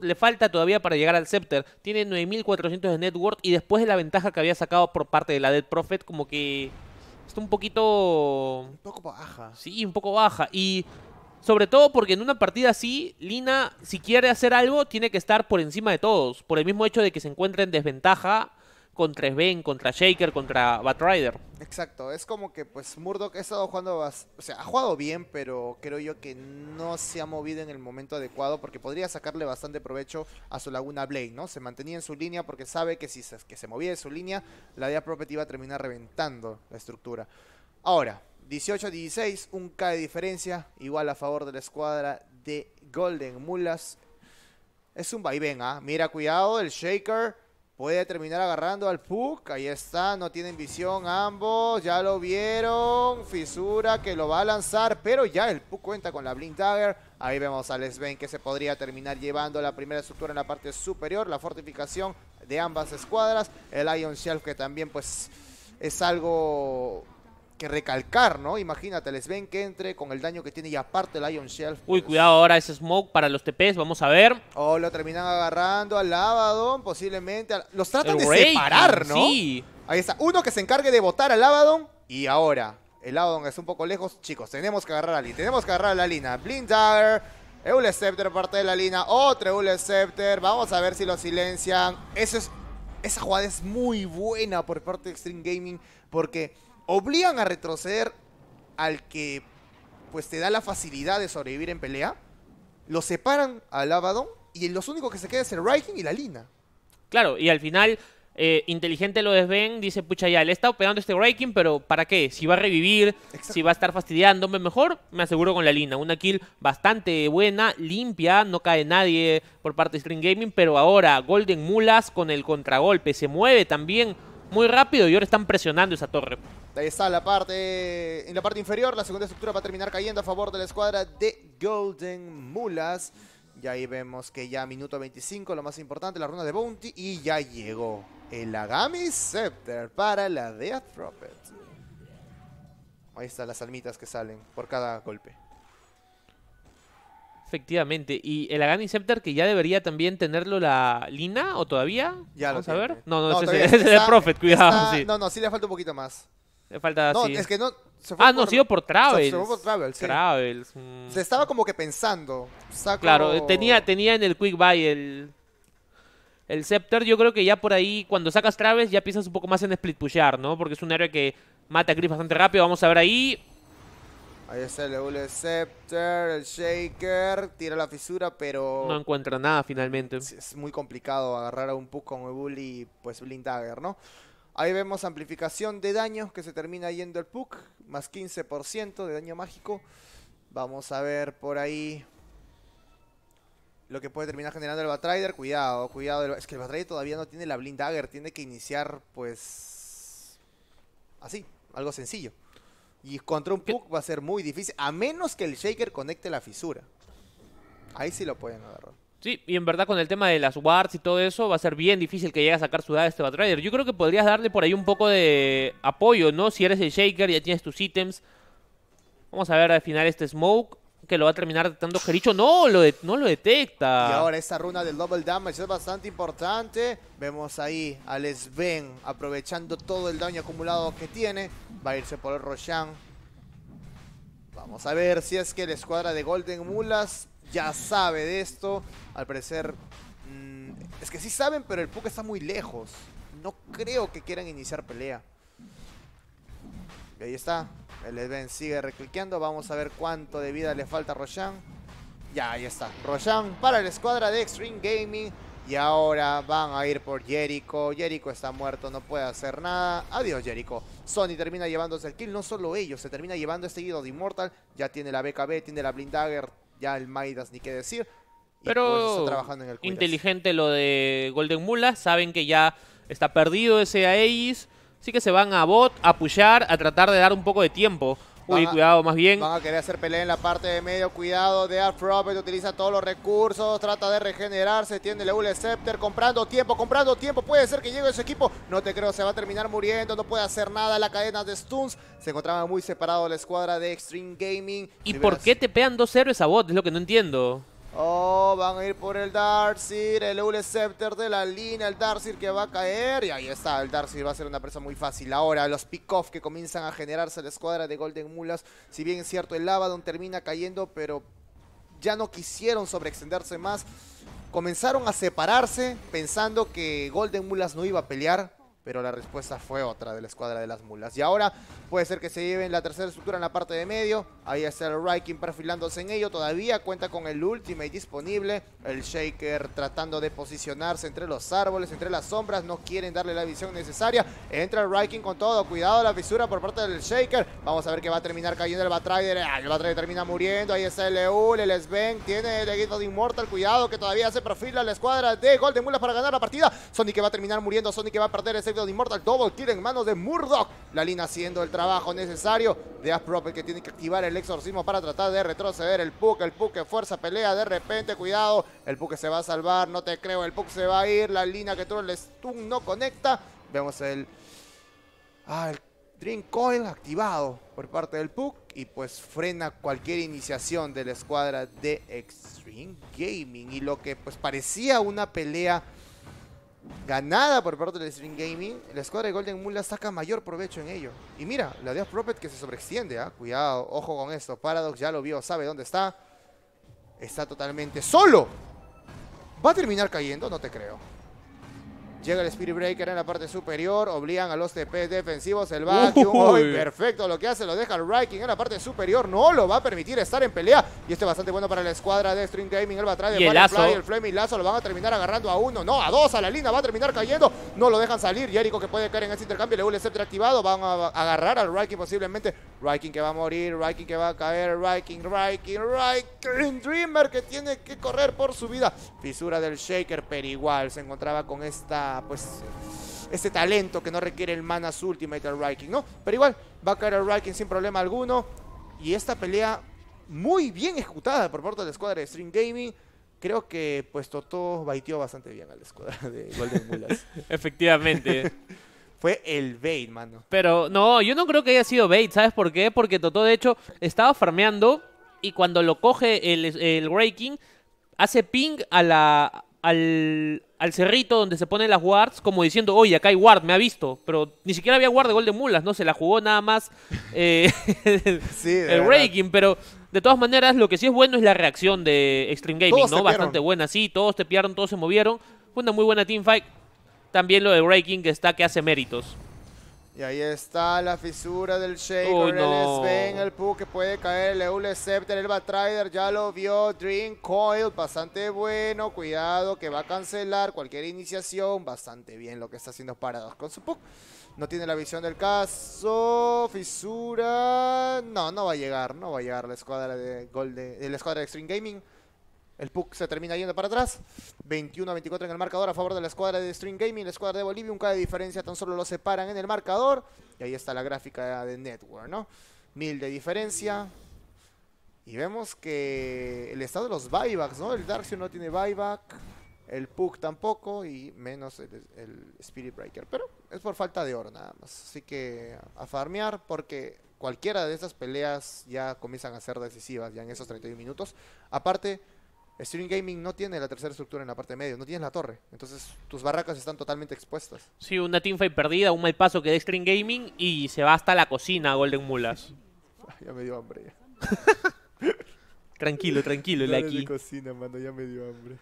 le falta todavía para llegar al Scepter. Tiene 9400 de network y después de la ventaja que había sacado por parte de la Dead Prophet, como que está un poquito. Un poco baja. Sí, un poco baja. Y sobre todo porque en una partida así, Lina, si quiere hacer algo, tiene que estar por encima de todos. Por el mismo hecho de que se encuentra en desventaja contra Sven, contra Shaker, contra Batrider. Exacto, es como que pues Murdoch ha estado jugando, o sea, ha jugado bien, pero creo yo que no se ha movido en el momento adecuado porque podría sacarle bastante provecho a su Laguna Blade, ¿no? Se mantenía en su línea porque sabe que si se, que se movía de su línea, la idea propia iba a terminar reventando la estructura. Ahora, 18-16, un K de diferencia, igual a favor de la escuadra de Golden Mulas. Es un vaivén, ¿ah? Mira, cuidado, el Shaker Puede terminar agarrando al Puck. Ahí está, no tienen visión ambos. Ya lo vieron. Fisura que lo va a lanzar, pero ya el Puck cuenta con la Blink Dagger. Ahí vemos a Lesben que se podría terminar llevando la primera estructura en la parte superior. La fortificación de ambas escuadras. El Ion Shelf que también pues es algo que recalcar, ¿no? Imagínate, les ven que entre con el daño que tiene y aparte el Ion Shelf. Uy, pues. cuidado ahora ese smoke para los TPs, vamos a ver. oh, lo terminan agarrando al Abaddon, posiblemente. Los tratan de separar, ¿no? Ahí está, uno que se encargue de botar al Abaddon y ahora. El Abaddon es un poco lejos. Chicos, tenemos que agarrar a Lina. Tenemos que agarrar a la Lina. Blind Dagger. Eule Scepter parte de la Lina. Otro Eule Scepter. Vamos a ver si lo silencian. Eso es esa jugada es muy buena por parte de Extreme Gaming porque obligan a retroceder al que pues te da la facilidad de sobrevivir en pelea, lo separan al Abaddon y los únicos que se quedan es el riking y la Lina. Claro, y al final eh, inteligente lo desven. dice, pucha, ya, le estado pegando este riking pero ¿para qué? Si va a revivir, si va a estar fastidiándome mejor, me aseguro con la Lina. Una kill bastante buena, limpia, no cae nadie por parte de Screen Gaming, pero ahora Golden Mulas con el contragolpe, se mueve también muy rápido y ahora están presionando esa torre. Ahí está la parte, en la parte inferior, la segunda estructura va a terminar cayendo a favor de la escuadra de Golden Mulas. Y ahí vemos que ya minuto 25, lo más importante, la ronda de Bounty. Y ya llegó el Agami Scepter para la Death Prophet. Ahí están las almitas que salen por cada golpe. Efectivamente. Y el Agami Scepter que ya debería también tenerlo la Lina, ¿o todavía? Ya Vamos a ver. No, no, es el Prophet, cuidado. No, no, sí le falta un poquito más falta No, es que no. ah, por, no, sido por Travels. Se, mm. Travels, Se estaba como que pensando. Claro, eh, tenía, tenía en el Quick Buy el. El Scepter, yo creo que ya por ahí, cuando sacas Travels, ya piensas un poco más en split pushear, ¿no? Porque es un héroe que mata a Chris bastante rápido. Vamos a ver ahí. Ahí está el Eule Scepter, el Shaker, tira la fisura, pero... No encuentra nada finalmente. Es, muy complicado agarrar a un Puck con Y pues Blind Dagger, ¿no? Ahí vemos amplificación de daño que se termina yendo el Puck, más 15% de daño mágico. Vamos a ver por ahí lo que puede terminar generando el Batrider. Cuidado, cuidado. Es que el Batrider todavía no tiene la Blind Dagger, tiene que iniciar pues así, algo sencillo. Y contra un Puck va a ser muy difícil, a menos que el Shaker conecte la fisura. Ahí sí lo pueden agarrar. Sí, y en verdad con el tema de las wards y todo eso, va a ser bien difícil que llegue a sacar su edad este Batrider. Yo creo que podrías darle por ahí un poco de apoyo, ¿no? Si eres el Shaker, ya tienes tus ítems. Vamos a ver al final este Smoke, que lo va a terminar detectando Jericho. ¡No! Lo no lo detecta. Y ahora esa runa del Double Damage es bastante importante. Vemos ahí al Sven aprovechando todo el daño acumulado que tiene. Va a irse por el Roshan. Vamos a ver si es que la escuadra de Golden Mulas ya sabe de esto. Al parecer, mm, es que sí saben, pero el Puck está muy lejos. No creo que quieran iniciar pelea. Y ahí está. El Sven sigue recliqueando. Vamos a ver cuánto de vida le falta a Roshan. Ya, ahí está. Roshan para la escuadra de Extreme Gaming. Y ahora van a ir por Jericho. Jericho está muerto, no puede hacer nada. Adiós, Jericho. Sony termina llevándose el kill. No solo ellos, se termina llevando este guido de Immortal. Ya tiene la BKB, tiene la Dagger ya el Maidas ni qué decir. Pero pues inteligente lo de Golden Mula, saben que ya está perdido ese Aegis, así que se van a bot, a pushar, a tratar de dar un poco de tiempo. Uy, cuidado, más bien. Van a querer hacer pelea en la parte de medio. Cuidado de Utiliza todos los recursos. Trata de regenerarse. Tiene el Eul Scepter. Comprando tiempo, comprando tiempo. Puede ser que llegue ese equipo. No te creo, se va a terminar muriendo. No puede hacer nada. La cadena de Stuns. Se encontraba muy separado la escuadra de Extreme Gaming. ¿Y por qué te pegan dos héroes a bot? Es lo que no entiendo. Oh, van a ir por el Darcy. el Ule Scepter de la línea, el Darcir que va a caer. Y ahí está, el Darcy va a ser una presa muy fácil. Ahora, los pick-off que comienzan a generarse la escuadra de Golden Mulas. Si bien es cierto, el Abaddon termina cayendo, pero ya no quisieron sobreextenderse más. Comenzaron a separarse pensando que Golden Mulas no iba a pelear pero la respuesta fue otra de la escuadra de las mulas. Y ahora puede ser que se lleven la tercera estructura en la parte de medio. Ahí está el Raikin perfilándose en ello. Todavía cuenta con el Ultimate disponible. El Shaker tratando de posicionarse entre los árboles, entre las sombras. No quieren darle la visión necesaria. Entra el Raikin con todo. Cuidado la fisura por parte del Shaker. Vamos a ver que va a terminar cayendo el Batrider. Ah, el Batrider termina muriendo. Ahí está el Eul, el Sven. Tiene el equipo de Immortal. Cuidado que todavía se perfila la escuadra de Golden Mulas para ganar la partida. Sonic que va a terminar muriendo. Sonic que va a perder ese de Immortal Double Kill en manos de Murdoch. La Lina haciendo el trabajo necesario de Aspropel que tiene que activar el exorcismo para tratar de retroceder el Puck. El Puck fuerza pelea de repente. Cuidado, el Puck se va a salvar. No te creo, el Puck se va a ir. La Lina que todo el stun no conecta. Vemos el... Ah, el Dream Coil activado por parte del Puck y pues frena cualquier iniciación de la escuadra de Extreme Gaming y lo que pues parecía una pelea ganada por parte del Stream Gaming, la escuadra de Golden Moon saca mayor provecho en ello. Y mira, la de Prophet que se sobreextiende, ah, cuidado, ojo con esto. Paradox ya lo vio, sabe dónde está. Está totalmente solo. ¿Va a terminar cayendo? No te creo. Llega el Spirit Breaker en la parte superior, obligan a los TP defensivos, el perfecto, lo que hace lo deja el Riking en la parte superior, no lo va a permitir estar en pelea, y este es bastante bueno para la escuadra de Stream Gaming, Él va de Firefly, el, el Flame y Lazo lo van a terminar agarrando a uno, no, a dos, a la línea, va a terminar cayendo, no lo dejan salir, Jericho que puede caer en ese intercambio, le Scepter activado, van a agarrar al Riking posiblemente, Riking que va a morir, Riking que va a caer, Riking, Riking, Riking, Dreamer que tiene que correr por su vida, fisura del Shaker, pero igual se encontraba con esta pues, este talento que no requiere el mana Ultimate al Riking, ¿no? Pero igual, va a caer al Riking sin problema alguno. Y esta pelea muy bien ejecutada por parte de la escuadra de Stream Gaming. Creo que, pues, Toto baiteó bastante bien a la escuadra de Golden Mulas. Efectivamente. Fue el bait, mano. Pero no, yo no creo que haya sido bait, ¿sabes por qué? Porque Totó de hecho, estaba farmeando y cuando lo coge el, el hace ping a la, al, al cerrito donde se ponen las wards, como diciendo, oye, acá hay ward, me ha visto. Pero ni siquiera había ward de gol de mulas, ¿no? Se la jugó nada más eh, el ranking, pero de todas maneras, lo que sí es bueno es la reacción de Extreme Gaming, ¿no? Bastante buena, sí, todos te piaron, todos se movieron. Fue una muy buena teamfight. También lo de Breaking está que hace méritos. Y ahí está la fisura del Shaker, con el Sven, el Pu que puede caer, el Eule Scepter, el Batrider, ya lo vio, Dream Coil, bastante bueno, cuidado que va a cancelar cualquier iniciación, bastante bien lo que está haciendo Parados con su Puck, No tiene la visión del caso, fisura, no, no va a llegar, no va a llegar la escuadra de Gold de, la escuadra de Extreme Gaming. El Puck se termina yendo para atrás. 21 a 24 en el marcador a favor de la escuadra de String Gaming, la escuadra de Bolivia. Un cada de diferencia tan solo lo separan en el marcador. Y ahí está la gráfica de Network, ¿no? Mil de diferencia. Y vemos que el estado de los buybacks, ¿no? El darcy no tiene buyback. El Puck tampoco. Y menos el, el, Spirit Breaker. Pero es por falta de oro nada más. Así que a farmear porque cualquiera de estas peleas ya comienzan a ser decisivas ya en esos 31 minutos. Aparte Stream Gaming no tiene la tercera estructura en la parte de medio, no tienes la torre. Entonces tus barracas están totalmente expuestas. Sí, una teamfight perdida, un mal paso que de Stream Gaming y se va hasta la cocina Golden Mulas. ya me dio hambre. tranquilo, tranquilo, no Lucky. cocina, mano, ya me dio hambre.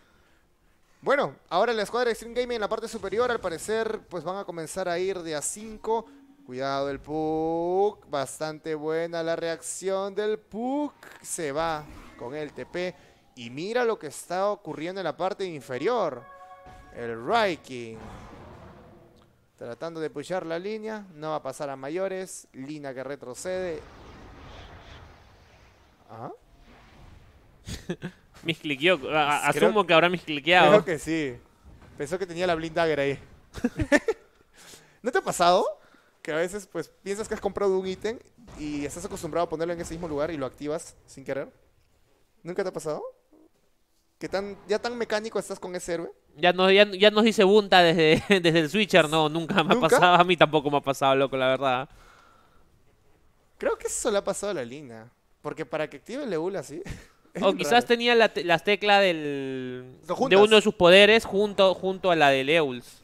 Bueno, ahora en la escuadra de Stream Gaming en la parte superior, al parecer, pues van a comenzar a ir de a 5. Cuidado el Puk. Bastante buena la reacción del Puk. Se va con el TP. Y mira lo que está ocurriendo en la parte inferior. El Raiking. Tratando de pushar la línea. No va a pasar a mayores. Lina que retrocede. ¿Ah? miscliqueó. Asumo que habrá miscliqueado. Creo que sí. Pensó que tenía la blind dagger ahí. ¿No te ha pasado? Que a veces pues piensas que has comprado un ítem y estás acostumbrado a ponerlo en ese mismo lugar y lo activas sin querer. ¿Nunca te ha pasado? ¿Qué tan, ya tan mecánico estás con ese héroe? Ya, no, ya, nos dice Bunta desde, desde el Switcher, no, nunca me ha pasado, a mí tampoco me ha pasado, loco, la verdad. Creo que eso le ha pasado a la Lina, porque para que active el EUL así... O quizás tenía las teclas del, de uno de sus poderes junto, junto a la de Leul's.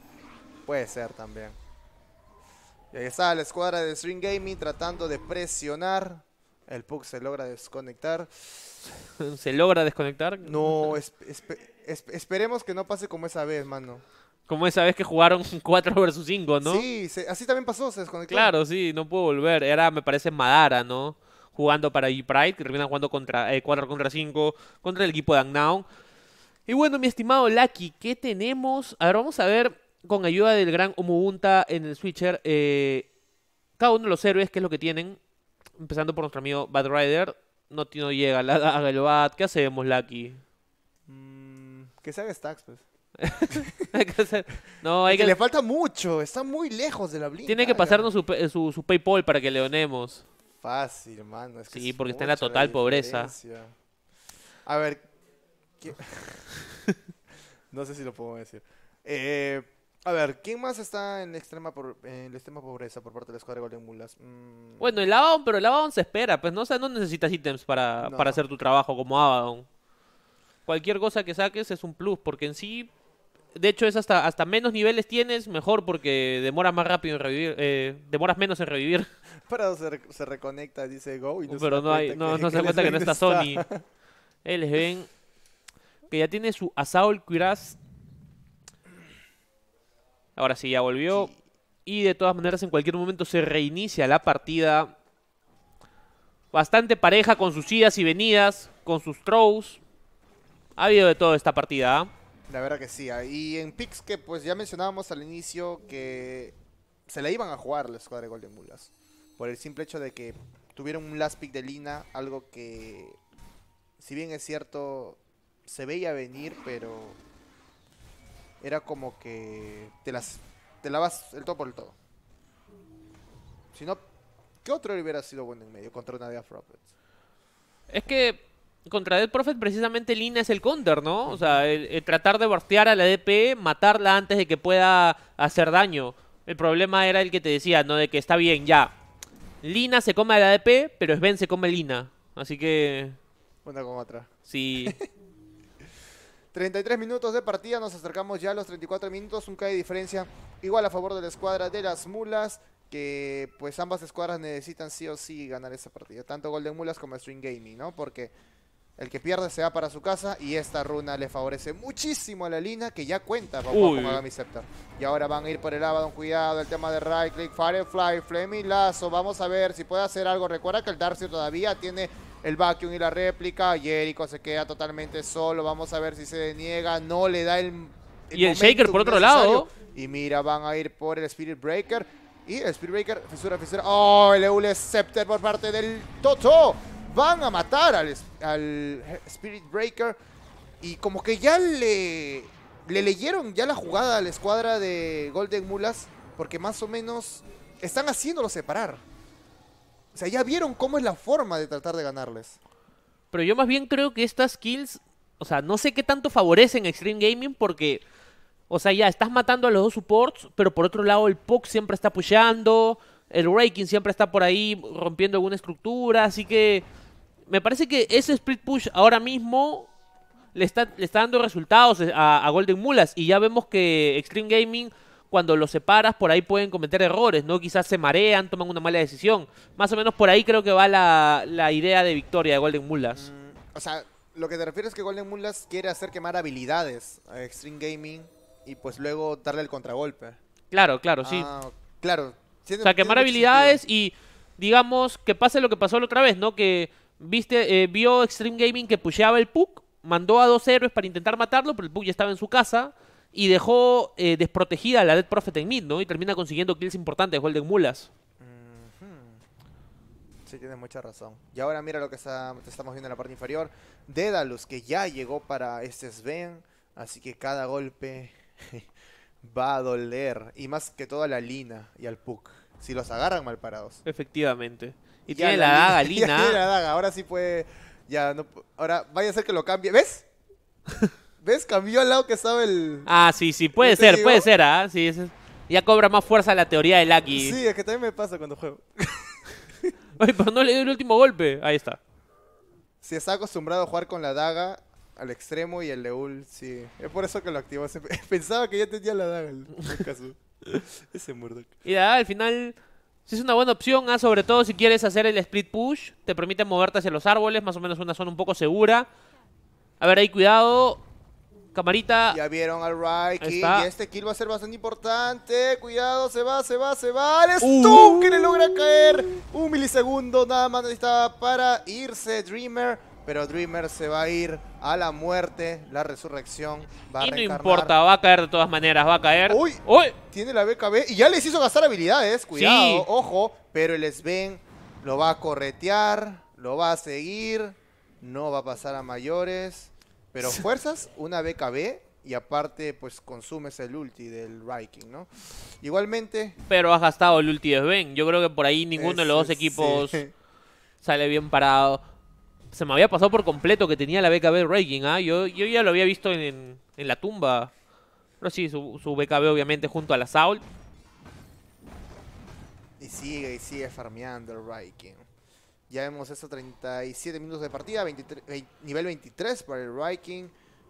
Puede ser también. Y ahí está la escuadra de Swing Gaming tratando de presionar. El Puck se logra desconectar. se logra desconectar. No, esperemos que no pase como esa vez, mano. Como esa vez que jugaron 4 vs 5, ¿no? Sí, así también pasó, se desconectó. Claro, sí, no puedo volver. Era, me parece, Madara, ¿no? Jugando para E-Pride, que terminan jugando contra eh, 4 contra 5, contra el equipo de Unknown. Y bueno, mi estimado Lucky, ¿qué tenemos? ver, vamos a ver, con ayuda del gran Omubunta en el Switcher, eh, cada uno de los héroes, qué es lo que tienen. Empezando por nuestro amigo Bad Rider, no, llega la daga, el ¿Qué hacemos, Lucky? Mm, que se haga stacks, pues. No, que... Le falta mucho, está muy lejos de la blind. Tiene que pasarnos su, PayPal para que le donemos. Fácil, mano. sí, porque está en la total pobreza. A ver. no sé si lo puedo decir. Eh, a ver, ¿quién más está en la extrema, pobreza por parte de la escuadra Golden Mulas? Mm. Bueno, el Abaddon, pero el Abaddon se espera, pues no, no necesitas ítems para, hacer tu trabajo como Abaddon. Cualquier cosa que saques es un plus, porque en sí, de hecho, es hasta, hasta menos niveles tienes, mejor porque demoras más rápido en revivir, eh, demoras menos en revivir. Pero se, reconecta, dice Go y no Pero se no, no, se cuenta que no está, Sony. Ellos ven que ya tiene su Asaul Cuirass Ahora sí, ya volvió. Y de todas maneras, en cualquier momento se reinicia la partida. Bastante pareja con sus idas y venidas, con sus throws. Ha habido de todo esta partida. ¿ah? La verdad que sí. Ah, y en picks que pues ya mencionábamos al inicio que se la iban a jugar la escuadra de Golden mulas Por el simple hecho de que tuvieron un last pick de Lina, algo que si bien es cierto se veía venir, pero era como que te las te lavas el todo por el todo. Si no, ¿qué otro hubiera sido bueno en medio contra una Prophet? Es que contra Dead Prophet precisamente Lina es el counter, ¿no? O sea, el, tratar de bartear a la DP, matarla antes de que pueda hacer daño. El problema era el que te decía, ¿no? De que está bien, ya. Lina se come a la DP, pero Sven se come Lina. Así que... Una con otra. Sí. 33 minutos de partida, nos acercamos ya a los 34 minutos, un cae diferencia igual a favor de la escuadra de las mulas, que pues ambas escuadras necesitan sí o sí ganar esa partida, tanto Golden Mulas como String Gaming, ¿no? Porque el que pierde se va para su casa y esta runa le favorece muchísimo a la Lina que ya cuenta papá, con Agami Scepter. Y ahora van a ir por el Abaddon, cuidado, el tema de right click, Firefly, Fleming, Lazo, vamos a ver si puede hacer algo. Recuerda que el Darcy todavía tiene el vacuum y la réplica. Jericho se queda totalmente solo. Vamos a ver si se deniega. No le da el. y el Shaker por otro lado. Y mira, van a ir por el Spirit Breaker. Y el Spirit Breaker, fisura, fisura. Oh, el Eule Scepter por parte del Toto. Van a matar al, al Spirit Breaker. Y como que ya le, le leyeron ya la jugada a la escuadra de Golden Mulas. Porque más o menos están haciéndolo separar. O sea, ya vieron cómo es la forma de tratar de ganarles. Pero yo más bien creo que estas kills, o sea, no sé qué tanto favorecen Extreme Gaming porque, o sea, ya estás matando a los dos supports, pero por otro lado el Puck siempre está pusheando, el Raking siempre está por ahí rompiendo alguna estructura, así que me parece que ese split push ahora mismo le está, le está dando resultados a Golden Mulas y ya vemos que Extreme Gaming cuando los separas por ahí pueden cometer errores, ¿no? Quizás se marean, toman una mala decisión. Más o menos por ahí creo que va la, idea de victoria de Golden Mulas. Mm, o sea, lo que te refieres es que Golden Mulas quiere hacer quemar habilidades a Extreme Gaming y pues luego darle el contragolpe. Claro, claro, sí. Ah, claro. o sea, quemar habilidades y digamos que pase lo que pasó la otra vez, ¿no? Que viste eh, vio Extreme Gaming que pusheaba el Puck, mandó a dos héroes para intentar matarlo, pero el Puck ya estaba en su casa y dejó eh, desprotegida a la Dead Prophet en mid, ¿no? Y termina consiguiendo kills importantes, Golden Mulas. Sí, tiene mucha razón. Y ahora mira lo que estamos viendo en la parte inferior. Dedalus, que ya llegó para este Sven. Así que cada golpe va a doler. Y más que todo a la Lina y al Puck. Si los agarran mal parados. Efectivamente. Y, tiene la, daga, Lina. la daga. Ahora sí puede... Ya, no, ahora vaya a ser que lo cambie. ¿Ves? ¿Ves? Cambió al lado que estaba el. Ah, sí, sí, puede ser, puede ser, ¿ah? ya cobra más fuerza la teoría del Aki. Sí, es que también me pasa cuando juego. Ay, pero no le dio el último golpe. Ahí está. Si está acostumbrado a jugar con la daga al extremo y el Leul, sí. Es por eso que lo activó. Pensaba que ya tenía la daga el caso. Ese Murdoch. Y al final. Sí es una buena opción, ¿ah? sobre todo si quieres hacer el split push. Te permite moverte hacia los árboles, más o menos una zona un poco segura. A ver, ahí cuidado. Camarita. Ya vieron al right Y este kill va a ser bastante importante. Cuidado, se va, se va, se va. es uh. Stun que le logra caer. Un milisegundo nada más necesitaba para irse Dreamer. Pero Dreamer se va a ir a la muerte, la resurrección va y a Y no importa, va a caer de todas maneras, va a caer. ¡Uy! Tiene la BKB y ya les hizo gastar habilidades, cuidado, ojo. Pero el Sven lo va a corretear, lo va a seguir, no va a pasar a mayores. Pero fuerzas, una BKB y aparte pues consumes el ulti del Viking, ¿no? Igualmente... Pero has gastado el ulti de Sven. Yo creo que por ahí ninguno de los dos equipos sale bien parado. Se me había pasado por completo que tenía la BKB Viking, ¿ah? Yo, ya lo había visto en, la tumba. Pero sí, su, su, BKB obviamente junto a la Saul. Y sigue y sigue farmeando el Viking. Ya vemos estos 37 minutos de partida, nivel 23 para el Viking.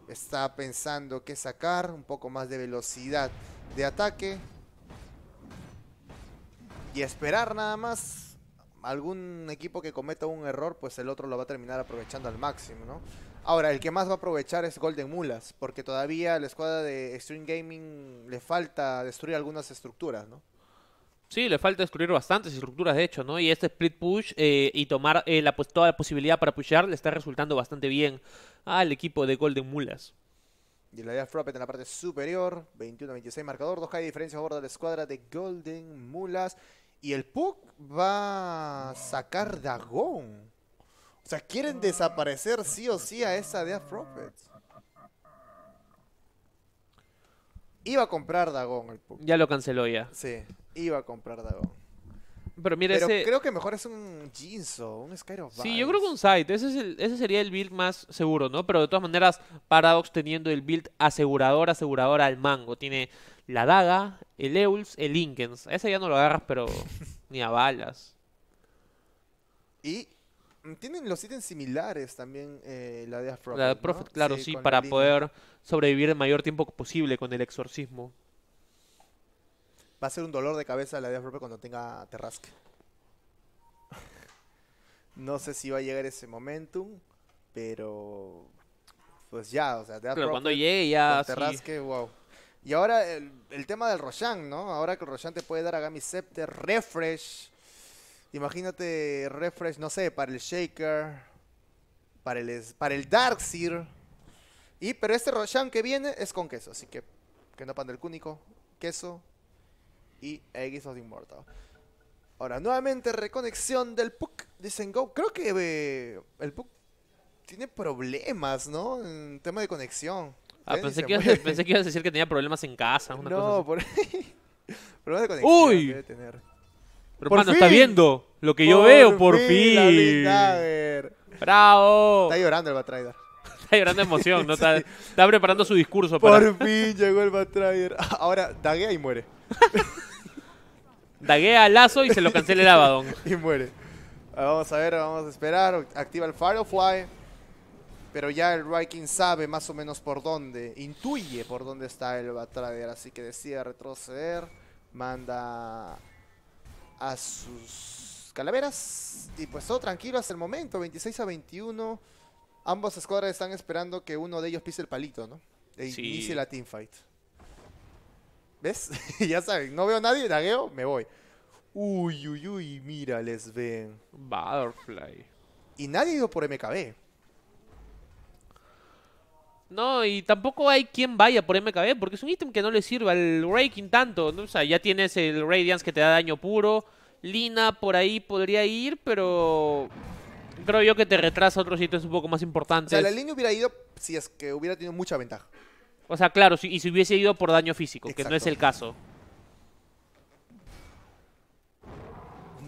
Está pensando que sacar un poco más de velocidad de ataque. Y esperar nada más. Algún equipo que cometa un error, pues el otro lo va a terminar aprovechando al máximo, ¿no? Ahora, el que más va a aprovechar es Golden Mulas, porque todavía a la escuadra de Extreme Gaming le falta destruir algunas estructuras, ¿no? Sí, le falta destruir bastantes estructuras, de hecho, ¿no? Y este split push eh, y tomar eh, la, pues, toda la posibilidad para pushar le está resultando bastante bien al equipo de Golden Mulas. Y la idea Froppet en la parte superior, 21-26 marcador, Dos k de diferencia a bordo de la escuadra de Golden Mulas. Y el Puck va a sacar Dagón. O sea, quieren desaparecer sí o sí a esa de Iba a comprar Dagon el Puck. Ya lo canceló ya. Sí iba a comprar Dagon. Pero mira, creo que mejor es un Jinzo, un Skyro Sí, yo creo que un site. Ese, ese sería el build más seguro, ¿no? Pero de todas maneras, Paradox teniendo el build asegurador, asegurador al mango. Tiene la daga, el Euls, el Inkens. Ese ya no lo agarras, pero ni a balas. Y mm, tienen los ítems similares también, eh, la de Afro. La de claro, sí para poder sobrevivir el mayor tiempo posible con el exorcismo. Va a ser un dolor de cabeza la de cuando tenga Terrasque. no sé si va a llegar ese momentum, pero pues ya, o sea, Death Pero cuando llegue ya Terrasque, wow. Y ahora el, tema del Roshan, ¿no? Ahora que el Roshan te puede dar a Gami Scepter, refresh. Imagínate refresh, no sé, para el Shaker, para el para el Darkseer. Y pero este Roshan que viene es con queso, así que que no pan el cúnico, queso, y X of Immortal. Ahora, nuevamente reconexión del Puck Dicen Go. Creo que eh, el Puck tiene problemas, ¿no? En tema de conexión. Ah, pensé que, ibas, a decir que tenía problemas en casa. Una no, por problemas de conexión. ¡Uy! Debe tener. Pero, por está viendo lo que yo veo, por fin. ¡Bravo! Está llorando el Batrider. está llorando de emoción, ¿no? Está, preparando su discurso. Para... Por fin llegó el Batrider. Ahora, daguea y muere. Daguea al Lazo y se lo cancela el Abaddon. y muere. Vamos a ver, vamos a esperar. Activa el Firefly. Pero ya el Viking sabe más o menos por dónde, intuye por dónde está el Batrader, así que decide retroceder, manda a sus calaveras y pues todo tranquilo hasta el momento, 26 a 21. Ambas escuadras están esperando que uno de ellos pise el palito, ¿no? E inicie la teamfight. ¿Ves? ya saben, no veo a nadie, lagueo, me voy. Uy, uy, uy, mira, les ven. Butterfly. Y nadie ha ido por MKB. No, y tampoco hay quien vaya por MKB, porque es un ítem que no le sirve al Raking tanto. O sea, ya tienes el Radiance que te da daño puro. Lina por ahí podría ir, pero creo yo que te retrasa otros ítems un poco más importante O sea, la línea hubiera ido si es que hubiera tenido mucha ventaja. O sea, claro, si, y si hubiese ido por daño físico, que no es el caso.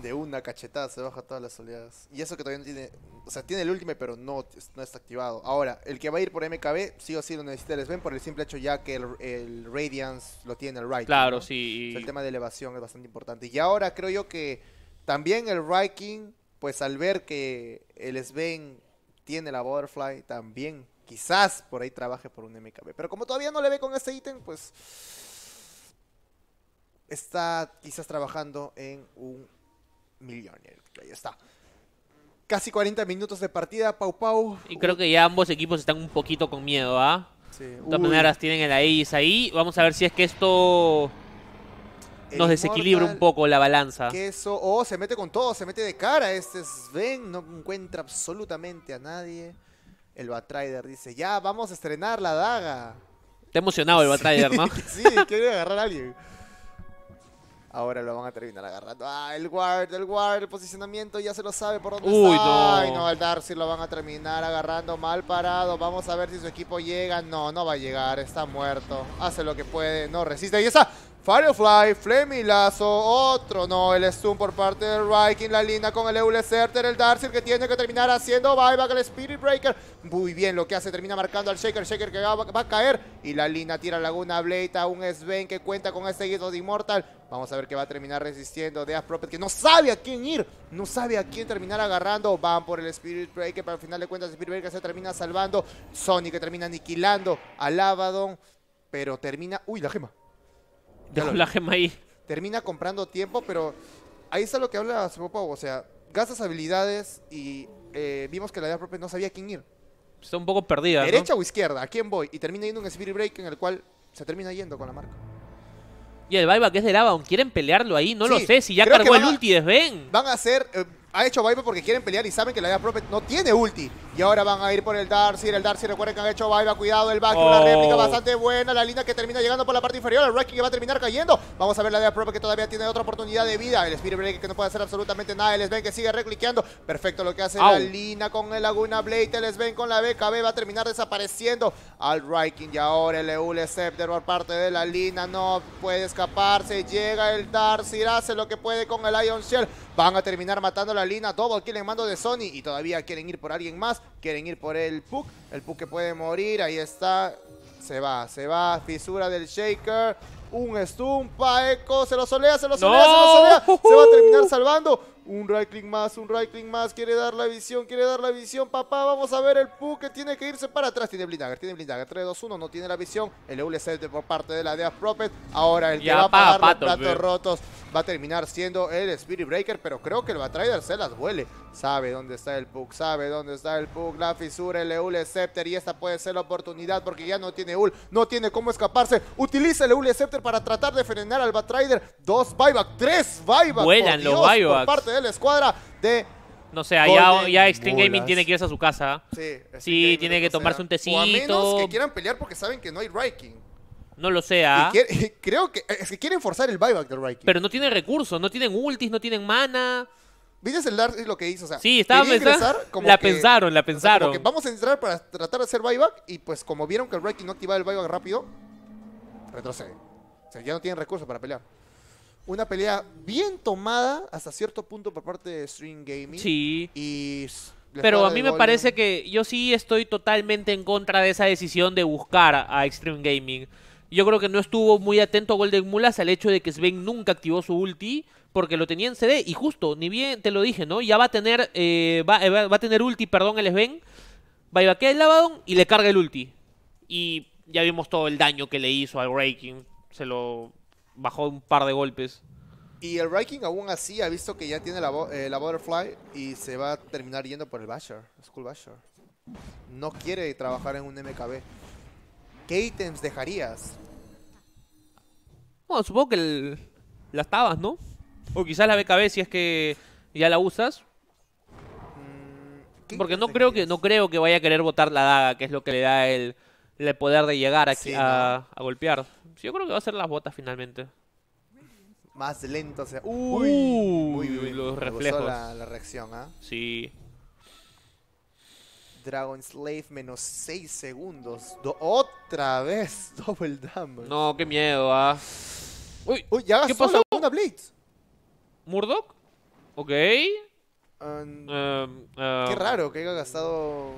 De una cachetada se baja todas las oleadas. Y eso que todavía no tiene... O sea, tiene el último, pero no, no está activado. Ahora, el que va a ir por MKB, sí o sí lo necesita el Sven por el simple hecho ya que el, Radiance lo tiene el Right. Claro, sí. el tema de elevación es bastante importante. Y ahora creo yo que también el Viking, pues al ver que el Sven tiene la Butterfly, también quizás por ahí trabaje por un MKB. Pero como todavía no le ve con este ítem, pues está quizás trabajando en un Millionaire. Ahí está. Casi 40 minutos de partida, Pau Pau. Y creo que ya ambos equipos están un poquito con miedo, ¿ah? Sí. De todas maneras tienen el A.I.S. ahí. Vamos a ver si es que esto nos desequilibra un poco la balanza. Queso. Oh, se mete con todo, se mete de cara. Este Sven no encuentra absolutamente a nadie el Batrider dice, ya, vamos a estrenar la daga. Está emocionado el Batrider, ¿no? sí, quiere agarrar a alguien. Ahora lo van a terminar agarrando. Ah, el guard, el guard, el posicionamiento ya se lo sabe por dónde Uy, No. no, el Darcy lo van a terminar agarrando mal parado. Vamos a ver si su equipo llega. No, no va a llegar, está muerto. Hace lo que puede, no resiste. Y esa Firefly, lazo otro no, el Stun por parte de Viking la Lina con el Euless el Darcy que tiene que terminar haciendo buyback, el Spirit Breaker, muy bien lo que hace, termina marcando al Shaker, Shaker que va, a caer, y la Lina tira Laguna Blade a un Sven que cuenta con este guido de Immortal, vamos a ver que va a terminar resistiendo de Prophet que no sabe a quién ir, no sabe a quién terminar agarrando, van por el Spirit Breaker, pero al final de cuentas Spirit Breaker se termina salvando, Sonic que termina aniquilando al Lavadon. pero termina, uy la gema, Dejo la gema Termina comprando tiempo, pero ahí está lo que habla papá O sea, gastas habilidades y eh, vimos que la idea propia no sabía a quién ir. Está un poco perdida. ¿Derecha o izquierda? ¿A quién voy? Y termina yendo un Spirit Break en el cual se termina yendo con la marca. Y el que es de aunque Quieren pelearlo ahí. No lo sé. Si ya cargó el ulti, desven. Van a ser ha hecho Viper porque quieren pelear y saben que la Dead Prophet no tiene ulti. Y ahora van a ir por el Darcy El Darcy recuerden que han hecho Viper. Cuidado, el back. Una réplica oh. bastante buena. La Lina que termina llegando por la parte inferior. El Wrecking que va a terminar cayendo. Vamos a ver la Dead Prophet que todavía tiene otra oportunidad de vida. El Spirit Break que no puede hacer absolutamente nada. les ven que sigue recliqueando. Perfecto lo que hace la Lina con el Laguna Blade. les ven con la BKB va a terminar desapareciendo. Al Wrecking y ahora el Eule Scepter por parte de la Lina. No puede escaparse. Llega el Darcy Hace lo que puede con el Ion Shell. Van a terminar matando Lina, Todo aquí en mando de Sony. Y todavía quieren ir por alguien más. Quieren ir por el Puk. El Puck que puede morir. Ahí está. Se va, se va. Fisura del Shaker. Un Stumpa, Echo. Se lo solea, se lo solea, se lo solea. Se va a terminar salvando. Un right click más, un right click más. Quiere dar la visión, quiere dar la visión, papá. Vamos a ver el Pu que tiene que irse para atrás. Tiene Blindagger, tiene Blindagger. 3, 2, 1. No tiene la visión. El EUL por parte de la Death Prophet. Ahora el que va a pagar los platos rotos va a terminar siendo el Spirit Breaker. Pero creo que el Batrider se las huele. Sabe dónde está el Puck, sabe dónde está el Pug. La fisura, el EUL Scepter. Y esta puede ser la oportunidad porque ya no tiene UL. No tiene cómo escaparse. Utiliza el EUL Scepter para tratar de frenar al Batrider. Dos buyback, tres buyback. Vuelan los buybacks la escuadra de no sé, ya, ya Extreme Gaming tiene que irse a su casa. Sí, sí tiene que tomarse un tecito. O que quieran pelear porque saben que no hay raiking No lo sea. ¿ah? creo que es que quieren forzar el buyback del raiking Pero no tienen recursos, no tienen ultis, no tienen mana. ¿Viste el Dark lo que hizo? sí, estaba pensando. La pensaron, la pensaron. vamos a entrar para tratar de hacer buyback y pues como vieron que el raiking no activaba el buyback rápido, Retrocede O sea, ya no tienen recursos para pelear una pelea bien tomada hasta cierto punto por parte de Stream Gaming. Sí. Y pero a mí me parece que yo sí estoy totalmente en contra de esa decisión de buscar a Extreme Gaming. Yo creo que no estuvo muy atento Golden Mulas al hecho de que Sven nunca activó su ulti porque lo tenía en CD y justo, ni bien te lo dije, ¿no? Ya va a tener eh, eh, va, a tener ulti, perdón, el Sven. Va a el Lavadon y le carga el ulti. Y ya vimos todo el daño que le hizo al Raking. Se lo bajó un par de golpes. Y el riking aún así ha visto que ya tiene la, eh, la, Butterfly y se va a terminar yendo por el Basher, School Basher. No quiere trabajar en un MKB. ¿Qué ítems dejarías? Bueno, supongo que el, las tabas, ¿no? O quizás la BKB si es que ya la usas. Mm, Porque no creo, que, no creo que vaya a querer botar la daga, que es lo que le da el, el poder de llegar aquí a, a, golpear. Yo creo que va a ser las botas finalmente. Más lento sea uh, Uy, uy, uy, los reflejos. La, reacción, ¿ah? Sí. Dragon Slave menos 6 segundos. otra vez Double Damage. No, qué miedo, ah. Uy, ya ¿qué pasó? Una Blade. murdock Ok. Um, um, um, qué raro que haya gastado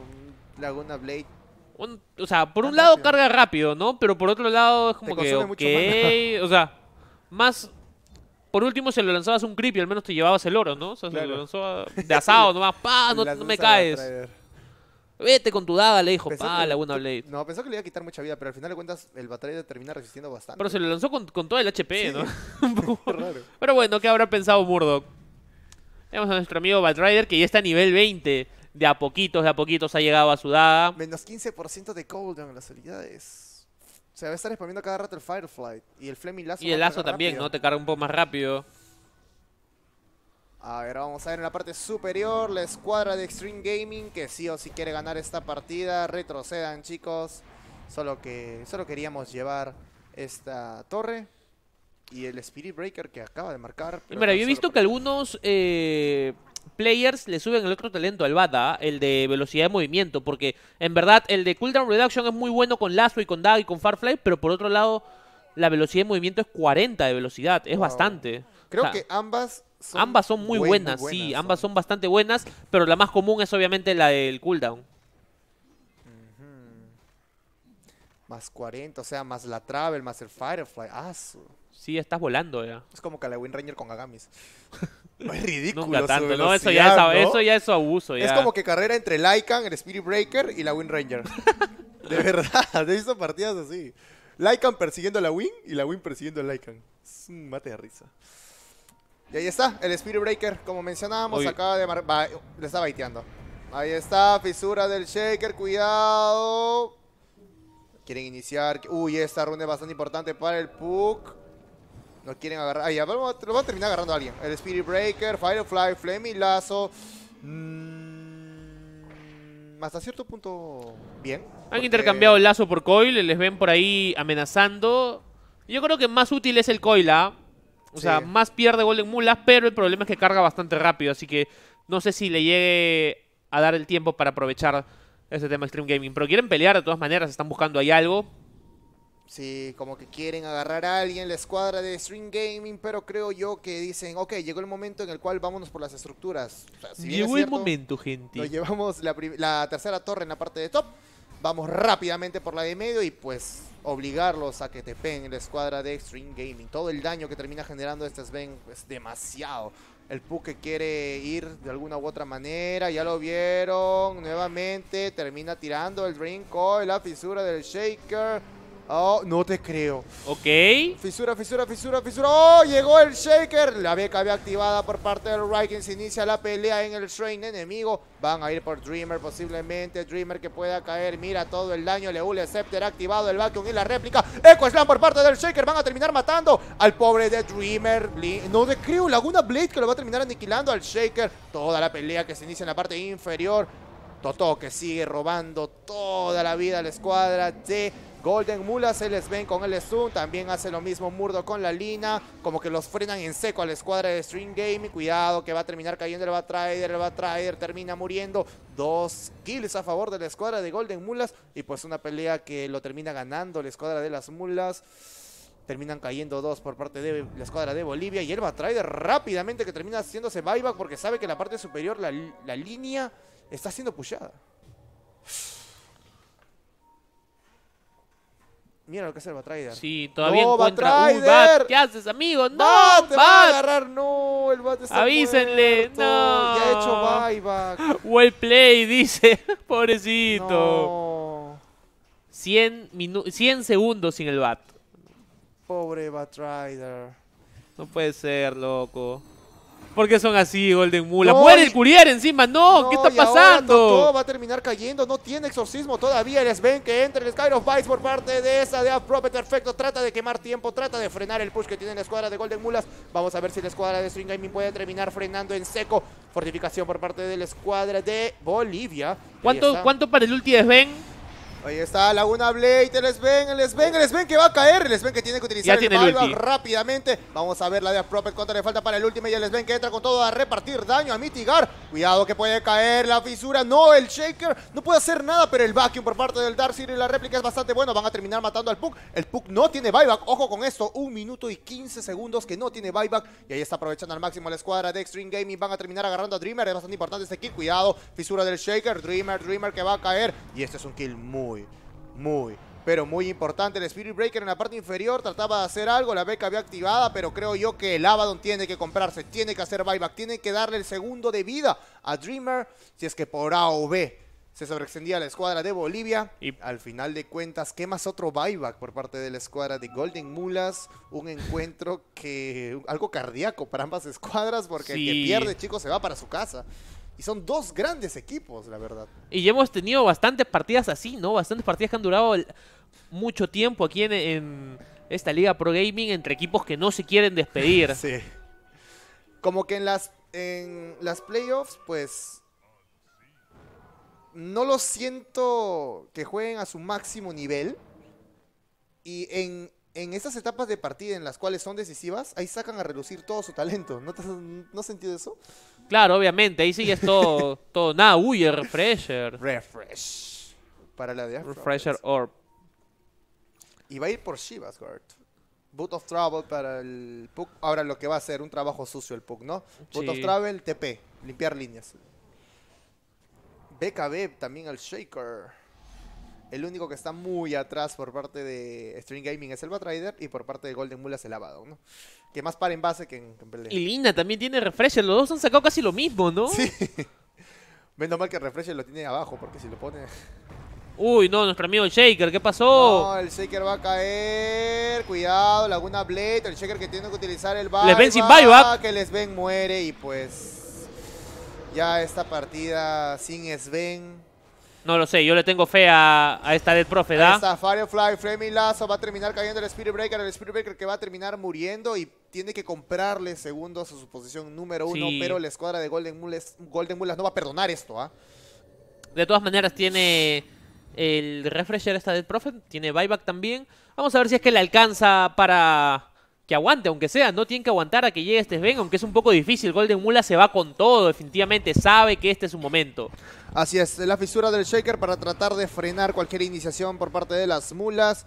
Laguna Blade o sea, por un lado carga rápido, ¿no? Pero por otro lado es como que, o sea, más... Por último, se lo lanzabas un creepy, al menos te llevabas el oro, ¿no? O sea, se lo lanzó de asado nomás, pa, no, me caes. Vete con tu daga, le dijo, pa, la buena Blade. No, pensó que le iba a quitar mucha vida, pero al final de cuentas el Batrider termina resistiendo bastante. Pero se lo lanzó con, todo el HP, ¿no? Pero bueno, ¿qué habrá pensado Murdoch? Tenemos a nuestro amigo Batrider que ya está a nivel 20 de a poquitos, de a poquitos ha llegado a Sudada. Menos 15% de cooldown en las habilidades. O sea, va a estar expandiendo cada rato el Firefly. Y el Fleming Lazo. Y el Lazo también, ¿no? Te carga un poco más rápido. A ver, vamos a ver en la parte superior la escuadra de Extreme Gaming que sí o sí quiere ganar esta partida. Retrocedan, chicos. Solo que solo queríamos llevar esta torre y el Spirit Breaker que acaba de marcar. Mira, yo he visto que algunos eh, players le suben el otro talento al bata, el de velocidad de movimiento, porque en verdad el de cooldown reduction es muy bueno con Lazo y con Dag y con Farfly, pero por otro lado la velocidad de movimiento es 40 de velocidad, es bastante. Creo que ambas son ambas son muy buenas, sí, ambas son bastante buenas, pero la más común es obviamente la del cooldown. Más 40, o sea, más la Travel, más el Firefly. Lazo sí estás volando ya. Es como que la Win Ranger con Agamis. no es ridículo. no, eso ya, Es, eso abuso. Es como que carrera entre Lycan, el Spirit Breaker y la Win Ranger. de verdad, he visto partidas así. Lycan persiguiendo a la Win y la Win persiguiendo a Lycan. mate de risa. Y ahí está, el Spirit Breaker, como mencionábamos, de... le está baiteando. Ahí está, fisura del Shaker, cuidado. Quieren iniciar. Uy, esta runa es bastante importante para el Puck. No quieren agarrar. ahí lo va a terminar agarrando a alguien. El Spirit Breaker, Firefly, Flaming Lazo. Mm, hasta cierto punto, bien. Han intercambiado el lazo por coil, les ven por ahí amenazando. Yo creo que más útil es el coil, ¿ah? O sea, más pierde Golden Mulas pero el problema es que carga bastante rápido, así que no sé si le llegue a dar el tiempo para aprovechar ese tema Stream Gaming. Pero quieren pelear de todas maneras, están buscando ahí algo. Sí, como que quieren agarrar a alguien, la escuadra de String Gaming, pero creo yo que dicen, ok, llegó el momento en el cual vámonos por las estructuras. llegó el momento, gente. Nos llevamos la, tercera torre en la parte de top, vamos rápidamente por la de medio y pues obligarlos a que te peguen la escuadra de String Gaming. Todo el daño que termina generando estas Sven es demasiado. El que quiere ir de alguna u otra manera, ya lo vieron. Nuevamente termina tirando el drink la fisura del Shaker. Oh, no te creo. Ok. Fisura, fisura, fisura, fisura. ¡Oh! Llegó el Shaker. La beca había activada por parte del Ryken Se inicia la pelea en el Train enemigo. Van a ir por Dreamer posiblemente. Dreamer que pueda caer. Mira todo el daño. Leule, Scepter activado. El vacuum y la réplica. Echo Slam por parte del Shaker. Van a terminar matando al pobre de Dreamer. No te creo. Laguna Blade que lo va a terminar aniquilando al Shaker. Toda la pelea que se inicia en la parte inferior. Toto que sigue robando toda la vida a la escuadra de Golden Mulas se les ven con el Stun. También hace lo mismo Murdo con la Lina. Como que los frenan en seco a la escuadra de String Game. Cuidado que va a terminar cayendo el Batrider. El Batrider termina muriendo. Dos kills a favor de la escuadra de Golden Mulas. Y pues una pelea que lo termina ganando la escuadra de las Mulas. Terminan cayendo dos por parte de la escuadra de Bolivia. Y el Batrider rápidamente que termina haciéndose buyback porque sabe que la parte superior, la, la línea, está siendo pushada. Mira lo que hace el Batrider. Sí, todavía no, encuentra. un Bat, ¿Qué haces, amigo? ¡No! ¡Te va a agarrar! ¡No! El Bat está ¡Avísenle! ¡No! Ya ha hecho buyback. Well play, dice. Pobrecito. No. 100, 100 segundos sin el Bat. Pobre Batrider. No puede ser, loco. ¿Por qué son así, Golden Mulas? ¡Muere el Curier encima! ¡No! no qué está pasando? todo va a terminar cayendo. No tiene exorcismo todavía. Les ven que entra el Sky Vice por parte de esa de Apropet Perfecto. Trata de quemar tiempo. Trata de frenar el push que tiene la escuadra de Golden Mulas. Vamos a ver si la escuadra de String Gaming puede terminar frenando en seco. Fortificación por parte de la escuadra de Bolivia. ¿Cuánto, ¿cuánto para el ulti de Sven? Ahí está Laguna Blade, les ven, les ven, les ven que va a caer, les ven que tiene que utilizar el buyback rápidamente. Vamos a ver la de Prophet cuánto le falta para el último y les ven que entra con todo a repartir daño, a mitigar. Cuidado que puede caer la fisura, no, el Shaker no puede hacer nada, pero el vacuum por parte del Darcy y la réplica es bastante bueno. Van a terminar matando al Puck, el Puck no tiene buyback, ojo con esto, un minuto y 15 segundos que no tiene buyback. Y ahí está aprovechando al máximo la escuadra de Extreme Gaming, van a terminar agarrando a Dreamer, es bastante importante este kill, cuidado, fisura del Shaker, Dreamer, Dreamer que va a caer. Y este es un kill muy muy, muy, pero muy importante. El Spirit Breaker en la parte inferior trataba de hacer algo, la beca había activada, pero creo yo que el Abaddon tiene que comprarse, tiene que hacer buyback, tiene que darle el segundo de vida a Dreamer, si es que por A o B se sobreextendía la escuadra de Bolivia. Y al final de cuentas, ¿qué más otro buyback por parte de la escuadra de Golden Mulas? Un encuentro que. algo cardíaco para ambas escuadras, porque el que pierde, chicos, se va para su casa son dos grandes equipos, la verdad. Y hemos tenido bastantes partidas así, ¿no? Bastantes partidas que han durado mucho tiempo aquí en, esta Liga Pro Gaming entre equipos que no se quieren despedir. sí. Como que en las, en las playoffs, pues no lo siento que jueguen a su máximo nivel. Y en en esas etapas de partida en las cuales son decisivas, ahí sacan a relucir todo su talento. ¿No, has sentido eso? Claro, obviamente. Ahí sigue todo, todo. Nada, refresher. Refresh. Para la de Refresher Orb. Y va a ir por Shivas, Guard. Boot of Travel para el Puck. Ahora lo que va a hacer un trabajo sucio el Puck, ¿no? Boot of Travel, TP. Limpiar líneas. BKB también al Shaker. El único que está muy atrás por parte de Stream Gaming es el Batrider y por parte de Golden Mula es el Abaddon, ¿no? Que más para en base que en, Y Lina también tiene Refresher, los dos han sacado casi lo mismo, ¿no? Sí. Menos mal que Refresher lo tiene abajo, porque si lo pone... Uy, no, nuestro amigo Shaker, ¿qué pasó? No, el Shaker va a caer. Cuidado, Laguna Blade, el Shaker que tiene que utilizar el buyback. Les ven sin buyback. Que les ven muere y pues... Ya esta partida sin Sven no lo sé, yo le tengo fe a, esta dead prophet. Esta Firefly, Flaming Lazo va a terminar cayendo el Spirit Breaker, el Spirit Breaker que va a terminar muriendo y tiene que comprarle segundos a su posición número uno, pero la escuadra de Golden Mules Golden no va a perdonar esto, ¿ah? De todas maneras tiene el refresher esta dead Prophet, tiene buyback también. Vamos a ver si es que le alcanza para que aguante, aunque sea, no tiene que aguantar a que llegue este Sven, aunque es un poco difícil. Golden Mula se va con todo, definitivamente sabe que este es su momento. Así es, la fisura del Shaker para tratar de frenar cualquier iniciación por parte de las mulas.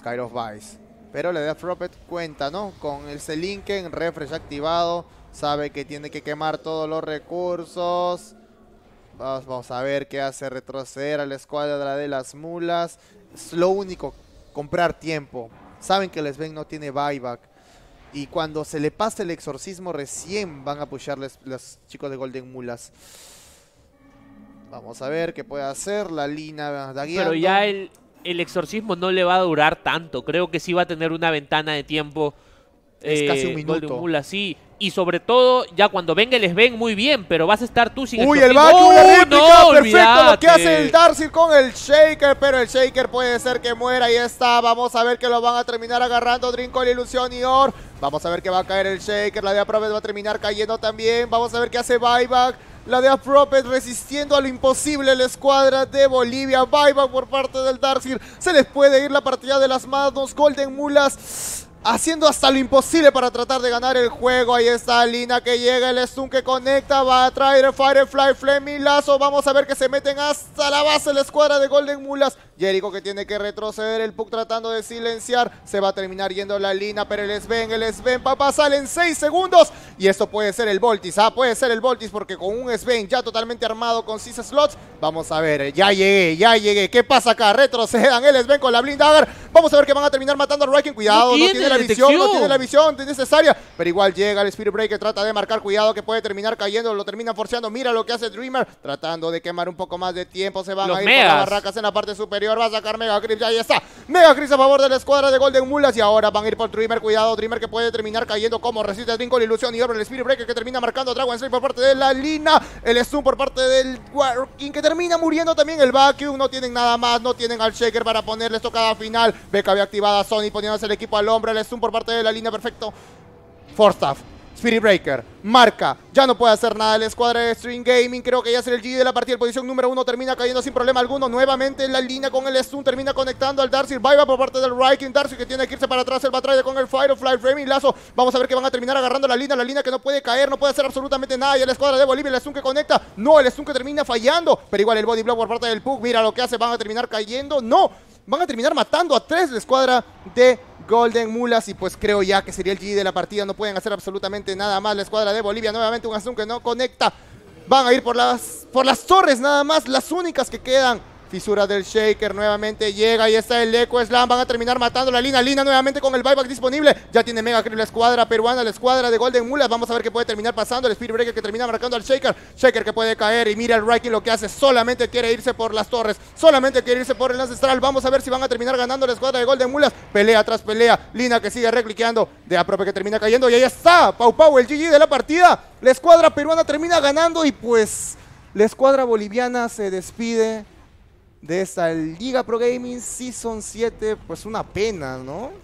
of Vice. Pero la Death Prophet cuenta, ¿no? Con el Selinken, refresh activado. Sabe que tiene que quemar todos los recursos. Vamos, vamos a ver qué hace retroceder a la escuadra de las mulas. Es lo único, comprar tiempo. Saben que el Sven no tiene buyback. Y cuando se le pase el exorcismo, recién van a apoyar los chicos de Golden Mulas. Vamos a ver qué puede hacer. La Lina Pero ya el, exorcismo no le va a durar tanto. Creo que sí va a tener una ventana de tiempo. Es casi un eh, minuto. Golden Mulas sí y sobre todo ya cuando venga les ven muy bien, pero vas a estar tú sin Uy, el, perfecto lo que hace el Darcy con el Shaker, pero el Shaker puede ser que muera, ahí está, vamos a ver que lo van a terminar agarrando la Ilusión y Or, vamos a ver que va a caer el Shaker, la de Apropet va a terminar cayendo también, vamos a ver qué hace Buyback, la de Apropet resistiendo a lo imposible la escuadra de Bolivia, Buyback por parte del Darcy, se les puede ir la partida de las manos, Golden Mulas haciendo hasta lo imposible para tratar de ganar el juego. Ahí está Lina que llega, el Stun que conecta, va a traer Firefly, y Lazo. Vamos a ver que se meten hasta la base la escuadra de Golden Mulas. Jericho que tiene que retroceder. El Puck tratando de silenciar. Se va a terminar yendo la línea, pero el Sven, el Sven papá a pasar en 6 segundos. Y esto puede ser el Voltis. Ah, puede ser el Voltis porque con un Sven ya totalmente armado con 6 slots. Vamos a ver. Ya llegué, ya llegué. ¿Qué pasa acá? Retrocedan el Sven con la Blind Vamos a ver que van a terminar matando a Ryken. Cuidado, no tiene, la visión, no tiene la visión necesaria. Pero igual llega el Spirit Breaker, trata de marcar. Cuidado que puede terminar cayendo. Lo termina forceando. Mira lo que hace Dreamer. Tratando de quemar un poco más de tiempo. Se van a ir por las barracas en la parte superior va a sacar Mega Crips. Ahí está. Mega Crips a favor de la escuadra de Golden Mulas. Y ahora van a ir por Dreamer. Cuidado, Dreamer que puede terminar cayendo como resiste el la Ilusión. Y ahora el Spirit Breaker que termina marcando Dragon Slayer por parte de la Lina. El Stun por parte del Warking que termina muriendo también. El Vacuum no tienen nada más. No tienen al Shaker para ponerle esto cada final. BKB había activada Sony poniéndose el equipo al hombre El Stun por parte de la Lina. Perfecto. Forstaff Spirit Breaker, marca, ya no puede hacer nada la escuadra de String Gaming, creo que ya será el G de la partida, posición número uno termina cayendo sin problema alguno, nuevamente la línea con el Stun, termina conectando al Darcy, Va por parte del Riking, Darcy que tiene que irse para atrás, el Batrider con el Firefly, Framing, Lazo, vamos a ver que van a terminar agarrando la línea, la línea que no puede caer, no puede hacer absolutamente nada, y la escuadra de Bolivia, el Stun que conecta, no, el Stun que termina fallando, pero igual el body block por parte del Pug, mira lo que hace, van a terminar cayendo, no, van a terminar matando a tres la escuadra de Golden Mulas y pues creo ya que sería el G de la partida. No pueden hacer absolutamente nada más. La escuadra de Bolivia nuevamente un asunto que no conecta. Van a ir por las, por las torres nada más, las únicas que quedan Fisura del Shaker nuevamente llega. y está el Eco Slam. Van a terminar matando la Lina. Lina nuevamente con el buyback disponible. Ya tiene Mega Creep la escuadra peruana, la escuadra de Golden Mulas. Vamos a ver qué puede terminar pasando. El Spirit que termina marcando al Shaker. Shaker que puede caer. Y mira el Riking lo que hace. Solamente quiere irse por las torres. Solamente quiere irse por el ancestral. Vamos a ver si van a terminar ganando la escuadra de Golden Mulas. Pelea tras pelea. Lina que sigue recliqueando. De a que termina cayendo. Y ahí está. Pau Pau, el GG de la partida. La escuadra peruana termina ganando. Y pues la escuadra boliviana se despide de esta Liga Pro Gaming Season 7, pues una pena, ¿no?